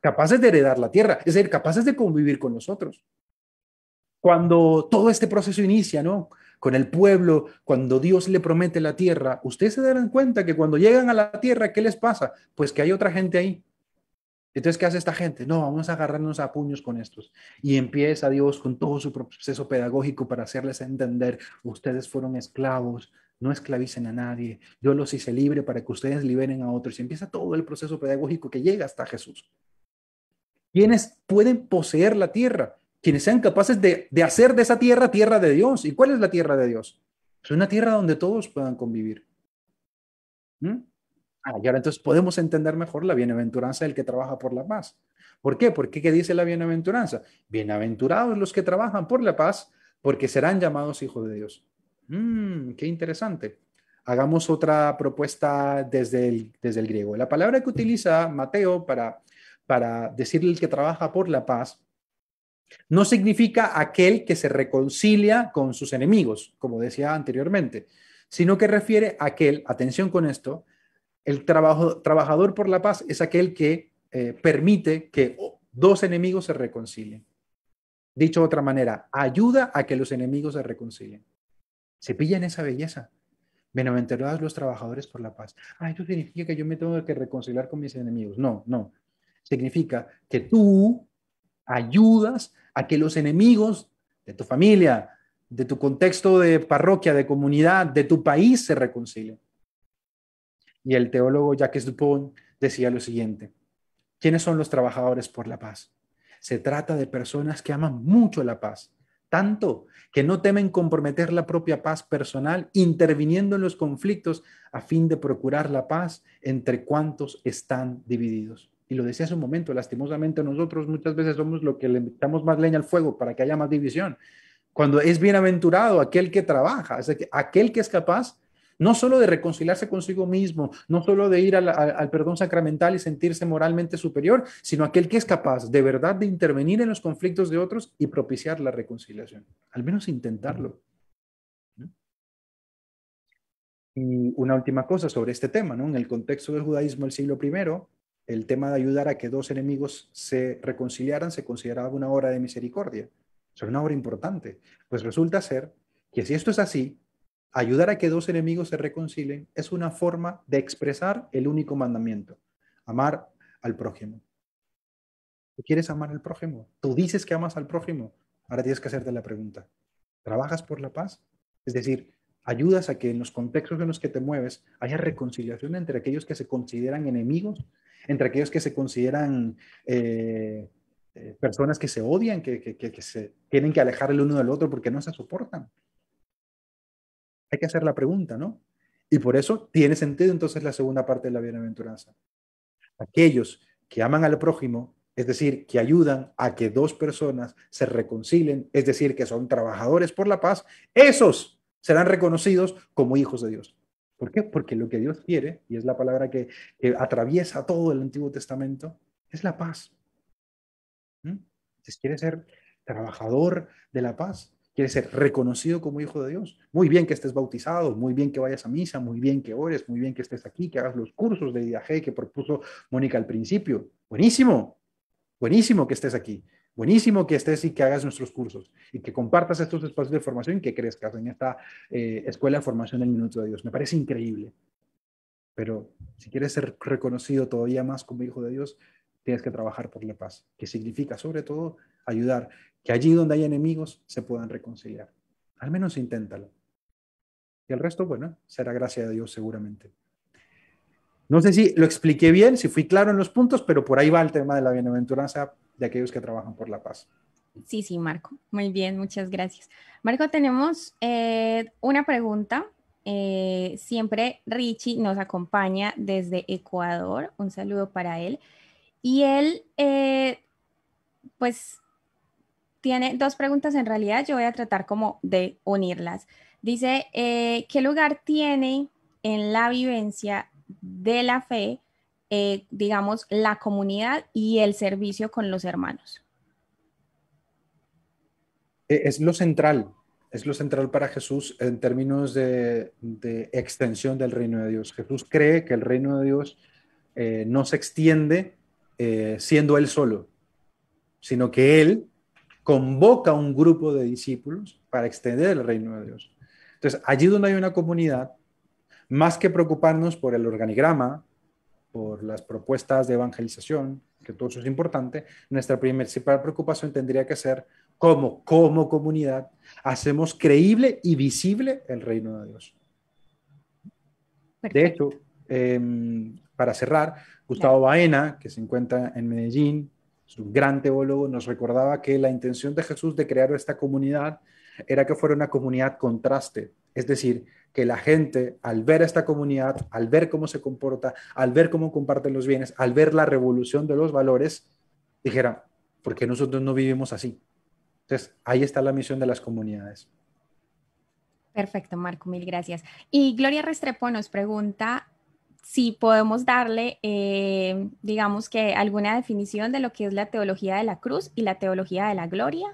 capaces de heredar la tierra, es decir, capaces de convivir con nosotros. Cuando todo este proceso inicia, ¿no? Con el pueblo, cuando Dios le promete la tierra, ustedes se darán cuenta que cuando llegan a la tierra, ¿qué les pasa? Pues que hay otra gente ahí. Entonces, ¿qué hace esta gente? No, vamos a agarrarnos a puños con estos. Y empieza Dios con todo su proceso pedagógico para hacerles entender, ustedes fueron esclavos no esclavicen a nadie, yo los hice libre para que ustedes liberen a otros. Y empieza todo el proceso pedagógico que llega hasta Jesús. Quienes pueden poseer la tierra? Quienes sean capaces de, hacer de esa tierra tierra de Dios. ¿Y cuál es la tierra de Dios? Es una tierra donde todos puedan convivir. ¿Mm? Ah, y ahora entonces podemos entender mejor la bienaventuranza del que trabaja por la paz. ¿Por qué? Porque qué dice la bienaventuranza? Bienaventurados los que trabajan por la paz, porque serán llamados hijos de Dios. Mm, qué interesante. Hagamos otra propuesta desde el, desde el griego. La palabra que utiliza Mateo para, para decirle el que trabaja por la paz no significa aquel que se reconcilia con sus enemigos, como decía anteriormente, sino que refiere a aquel, atención con esto, el trabajo, trabajador por la paz es aquel que eh, permite que dos enemigos se reconcilien. Dicho de otra manera, ayuda a que los enemigos se reconcilien. Se pillan esa belleza. Bienaventurados los trabajadores por la paz. Ah, eso significa que yo me tengo que reconciliar con mis enemigos. No, no. Significa que tú ayudas a que los enemigos de tu familia, de tu contexto de parroquia, de comunidad, de tu país se reconcilien. Y el teólogo Jacques Dupont decía lo siguiente, ¿quiénes son los trabajadores por la paz? Se trata de personas que aman mucho la paz, tanto que no temen comprometer la propia paz personal, interviniendo en los conflictos a fin de procurar la paz entre cuantos están divididos. Y lo decía hace un momento, lastimosamente nosotros muchas veces somos lo que le metamos más leña al fuego para que haya más división. Cuando es bienaventurado aquel que trabaja, aquel que es capaz no solo de reconciliarse consigo mismo, no solo de ir al, perdón sacramental y sentirse moralmente superior, sino aquel que es capaz de verdad de intervenir en los conflictos de otros y propiciar la reconciliación, al menos intentarlo. Y una última cosa sobre este tema, ¿no? En el contexto del judaísmo del siglo I, el tema de ayudar a que dos enemigos se reconciliaran se consideraba una obra de misericordia. Es una obra importante. Pues resulta ser que si esto es así, ayudar a que dos enemigos se reconcilien es una forma de expresar el único mandamiento, amar al prójimo. Tú quieres amar al prójimo, tú dices que amas al prójimo, ahora tienes que hacerte la pregunta, ¿trabajas por la paz? Es decir, ayudas a que en los contextos en los que te mueves haya reconciliación entre aquellos que se consideran enemigos, entre aquellos que se consideran eh, eh, personas que se odian, que, que se tienen que alejar el uno del otro porque no se soportan hay que hacer la pregunta, ¿no? Y por eso tiene sentido entonces la segunda parte de la bienaventuranza. Aquellos que aman al prójimo, es decir, que ayudan a que dos personas se reconcilien, es decir, que son trabajadores por la paz, esos serán reconocidos como hijos de Dios. ¿Por qué? Porque lo que Dios quiere, y es la palabra que, atraviesa todo el Antiguo Testamento, es la paz. ¿Mm? Si quiere ser trabajador de la paz, Quieres ser reconocido como hijo de Dios. Muy bien que estés bautizado, muy bien que vayas a misa, muy bien que ores, muy bien que estés aquí, que hagas los cursos de IDAG que propuso Mónica al principio. Buenísimo, buenísimo que estés aquí. Buenísimo que estés y que hagas nuestros cursos y que compartas estos espacios de formación y que crezcas en esta eh, escuela de formación del Minuto de Dios. Me parece increíble. Pero si quieres ser reconocido todavía más como hijo de Dios, tienes que trabajar por la paz, que significa sobre todo ayudar que allí donde hay enemigos se puedan reconciliar. Al menos inténtalo. Y el resto, bueno, será gracia de Dios seguramente. No sé si lo expliqué bien, si fui claro en los puntos, pero por ahí va el tema de la bienaventuranza de aquellos que trabajan por la paz. Sí, sí, Marco. Muy bien, muchas gracias. Marco, tenemos eh, una pregunta. Eh, siempre Richie nos acompaña desde Ecuador. Un saludo para él. Y él, eh, pues, tiene dos preguntas en realidad, yo voy a tratar como de unirlas. Dice, eh, ¿qué lugar tiene en la vivencia de la fe, eh, digamos, la comunidad y el servicio con los hermanos? E, es lo central, es lo central para Jesús en términos de, extensión del reino de Dios. Jesús cree que el reino de Dios eh, no se extiende siendo Él solo, sino que Él convoca un grupo de discípulos para extender el reino de Dios. Entonces, allí donde hay una comunidad, más que preocuparnos por el organigrama, por las propuestas de evangelización, que todo eso es importante, nuestra principal preocupación tendría que ser cómo, como comunidad, hacemos creíble y visible el reino de Dios. De hecho, em, para cerrar, Gustavo Baena, que se encuentra en Medellín, un gran teólogo, nos recordaba que la intención de Jesús de crear esta comunidad era que fuera una comunidad contraste, es decir, que la gente al ver esta comunidad, al ver cómo se comporta, al ver cómo comparten los bienes, al ver la revolución de los valores, dijera, ¿por qué nosotros no vivimos así? Entonces, ahí está la misión de las comunidades. Perfecto, Marco, mil gracias. Y Gloria Restrepo nos pregunta si podemos darle, eh, digamos que alguna definición de lo que es la teología de la cruz y la teología de la gloria.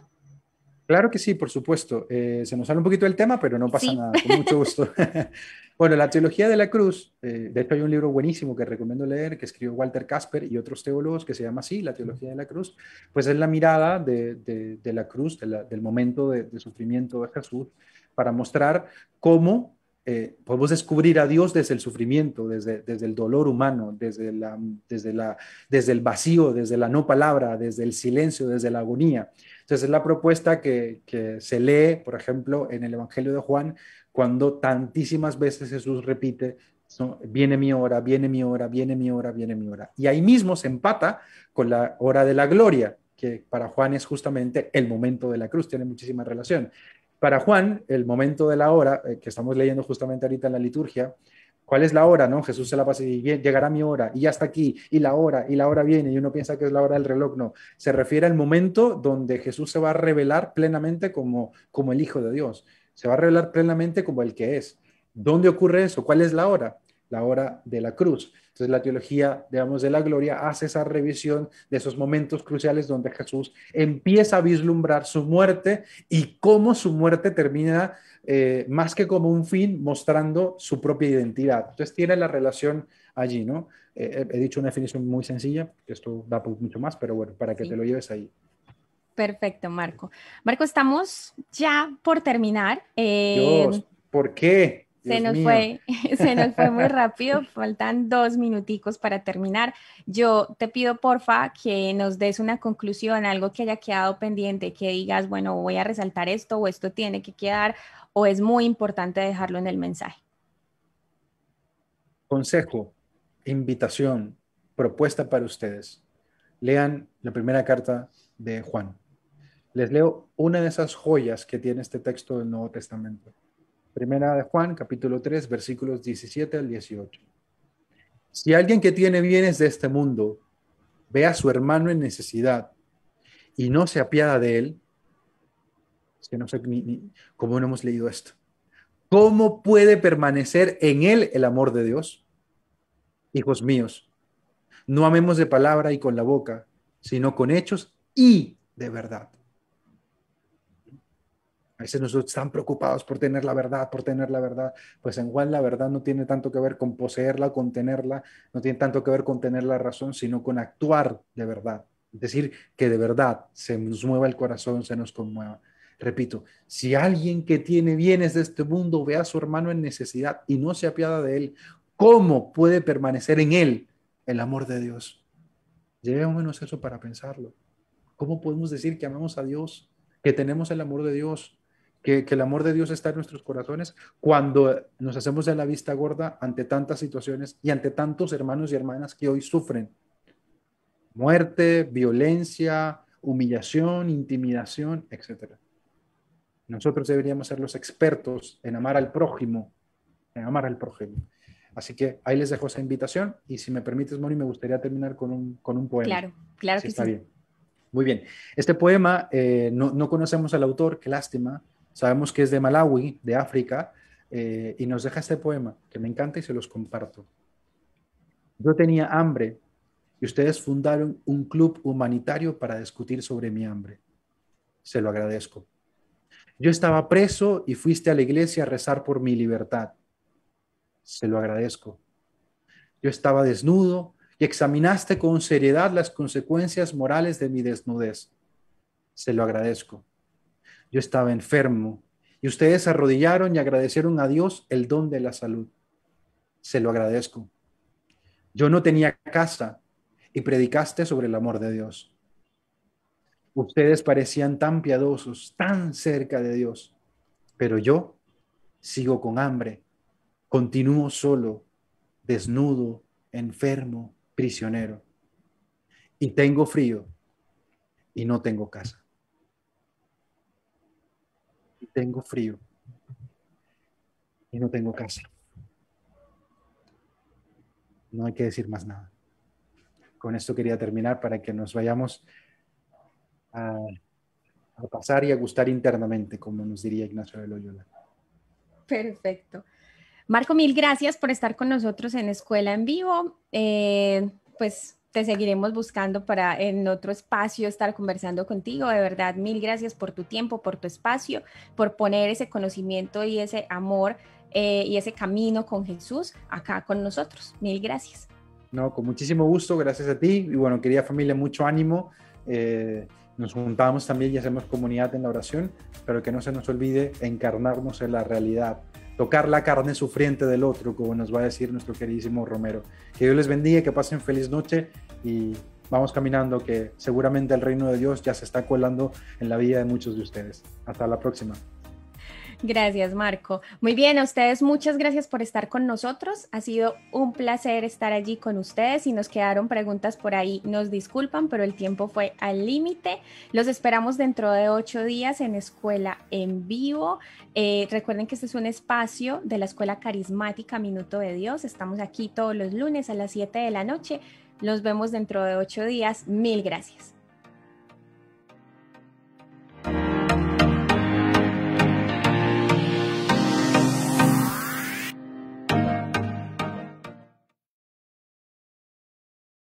Claro que sí, por supuesto. Eh, se nos sale un poquito el tema, pero no pasa nada, con mucho gusto. bueno, la teología de la cruz, eh, de hecho hay un libro buenísimo que recomiendo leer, que escribió Walter Casper y otros teólogos, que se llama así, La teología de la cruz, pues es la mirada de, la cruz, del momento de, sufrimiento de Jesús, para mostrar cómo eh, podemos descubrir a Dios desde el sufrimiento, desde, desde el dolor humano, desde, la, desde, la, desde el vacío, desde la no palabra, desde el silencio, desde la agonía. Entonces es la propuesta que, se lee, por ejemplo, en el Evangelio de Juan, cuando tantísimas veces Jesús repite, viene mi hora, viene mi hora, viene mi hora, viene mi hora. Y ahí mismo se empata con la hora de la gloria, que para Juan es justamente el momento de la cruz, tiene muchísima relación para Juan, el momento de la hora, eh, que estamos leyendo justamente ahorita en la liturgia, ¿cuál es la hora? No, Jesús se la pasa y llegará mi hora y ya está aquí y la hora y la hora viene y uno piensa que es la hora del reloj, no, se refiere al momento donde Jesús se va a revelar plenamente como como el hijo de Dios, se va a revelar plenamente como el que es. ¿Dónde ocurre eso? ¿Cuál es la hora? la hora de la cruz. Entonces la teología, digamos, de la gloria hace esa revisión de esos momentos cruciales donde Jesús empieza a vislumbrar su muerte y cómo su muerte termina eh, más que como un fin, mostrando su propia identidad. Entonces tiene la relación allí, ¿no? Eh, eh, he dicho una definición muy sencilla, que esto da pues mucho más, pero bueno, para que te lo lleves ahí. Perfecto, Marco. Marco, estamos ya por terminar. Dios, ¿por qué? se nos, fue, se nos fue muy rápido, faltan dos minuticos para terminar. Yo te pido, porfa, que nos des una conclusión, algo que haya quedado pendiente, que digas, bueno, voy a resaltar esto o esto tiene que quedar o es muy importante dejarlo en el mensaje. Consejo, invitación, propuesta para ustedes. Lean la primera carta de Juan. Les leo una de esas joyas que tiene este texto del Nuevo Testamento Primera de Juan, capítulo 3, versículos 17 al 18. Si alguien que tiene bienes de este mundo ve a su hermano en necesidad y no se apiada de él, es que no sé cómo no hemos leído esto. ¿Cómo puede permanecer en él el amor de Dios? Hijos míos, no amemos de palabra y con la boca, sino con hechos y de verdad. A veces nosotros estamos preocupados por tener la verdad, por tener la verdad. Pues en Juan la verdad no tiene tanto que ver con poseerla, con tenerla, no tiene tanto que ver con tener la razón, sino con actuar de verdad. Es decir, que de verdad se nos mueva el corazón, se nos conmueva. Repito, si alguien que tiene bienes de este mundo ve a su hermano en necesidad y no se apiada de él, ¿cómo puede permanecer en él el amor de Dios? Llevémonos eso para pensarlo. ¿Cómo podemos decir que amamos a Dios, que tenemos el amor de Dios, que, el amor de Dios está en nuestros corazones cuando nos hacemos de la vista gorda ante tantas situaciones y ante tantos hermanos y hermanas que hoy sufren muerte, violencia, humillación, intimidación, etc. Nosotros deberíamos ser los expertos en amar al prójimo, en amar al prójimo. Así que ahí les dejo esa invitación y si me permites, Moni, me gustaría terminar con un, poema. Claro, claro que está Bien. Muy bien. Este poema eh, no, no, conocemos al autor, qué lástima, Sabemos que es de Malawi, de África, eh, y nos deja este poema que me encanta y se los comparto. Yo tenía hambre y ustedes fundaron un club humanitario para discutir sobre mi hambre. Se lo agradezco. Yo estaba preso y fuiste a la iglesia a rezar por mi libertad. Se lo agradezco. Yo estaba desnudo y examinaste con seriedad las consecuencias morales de mi desnudez. Se lo agradezco. Yo estaba enfermo y ustedes arrodillaron y agradecieron a Dios el don de la salud. Se lo agradezco. Yo no tenía casa y predicaste sobre el amor de Dios. Ustedes parecían tan piadosos, tan cerca de Dios, pero yo sigo con hambre, continúo solo, desnudo, enfermo, prisionero. Y tengo frío y no tengo casa tengo frío y no tengo casa. No hay que decir más nada. Con esto quería terminar para que nos vayamos a, pasar y a gustar internamente, como nos diría Ignacio de Loyola. Perfecto. Marco, mil gracias por estar con nosotros en Escuela en Vivo. Eh, pues te seguiremos buscando para en otro espacio estar conversando contigo. De verdad, mil gracias por tu tiempo, por tu espacio, por poner ese conocimiento y ese amor eh, y ese camino con Jesús acá con nosotros. Mil gracias. No, con muchísimo gusto, gracias a ti. Y bueno, querida familia, mucho ánimo. Eh, nos juntamos también y hacemos comunidad en la oración, pero que no se nos olvide encarnarnos en la realidad tocar la carne sufriente del otro, como nos va a decir nuestro queridísimo Romero. Que Dios les bendiga, que pasen feliz noche y vamos caminando, que seguramente el reino de Dios ya se está colando en la vida de muchos de ustedes. Hasta la próxima. Gracias, Marco. Muy bien, a ustedes muchas gracias por estar con nosotros. Ha sido un placer estar allí con ustedes. Si nos quedaron preguntas por ahí, nos disculpan, pero el tiempo fue al límite. Los esperamos dentro de ocho días en Escuela en Vivo. Eh, recuerden que este es un espacio de la Escuela Carismática Minuto de Dios. Estamos aquí todos los lunes a las siete de la noche. Los vemos dentro de ocho días. Mil gracias.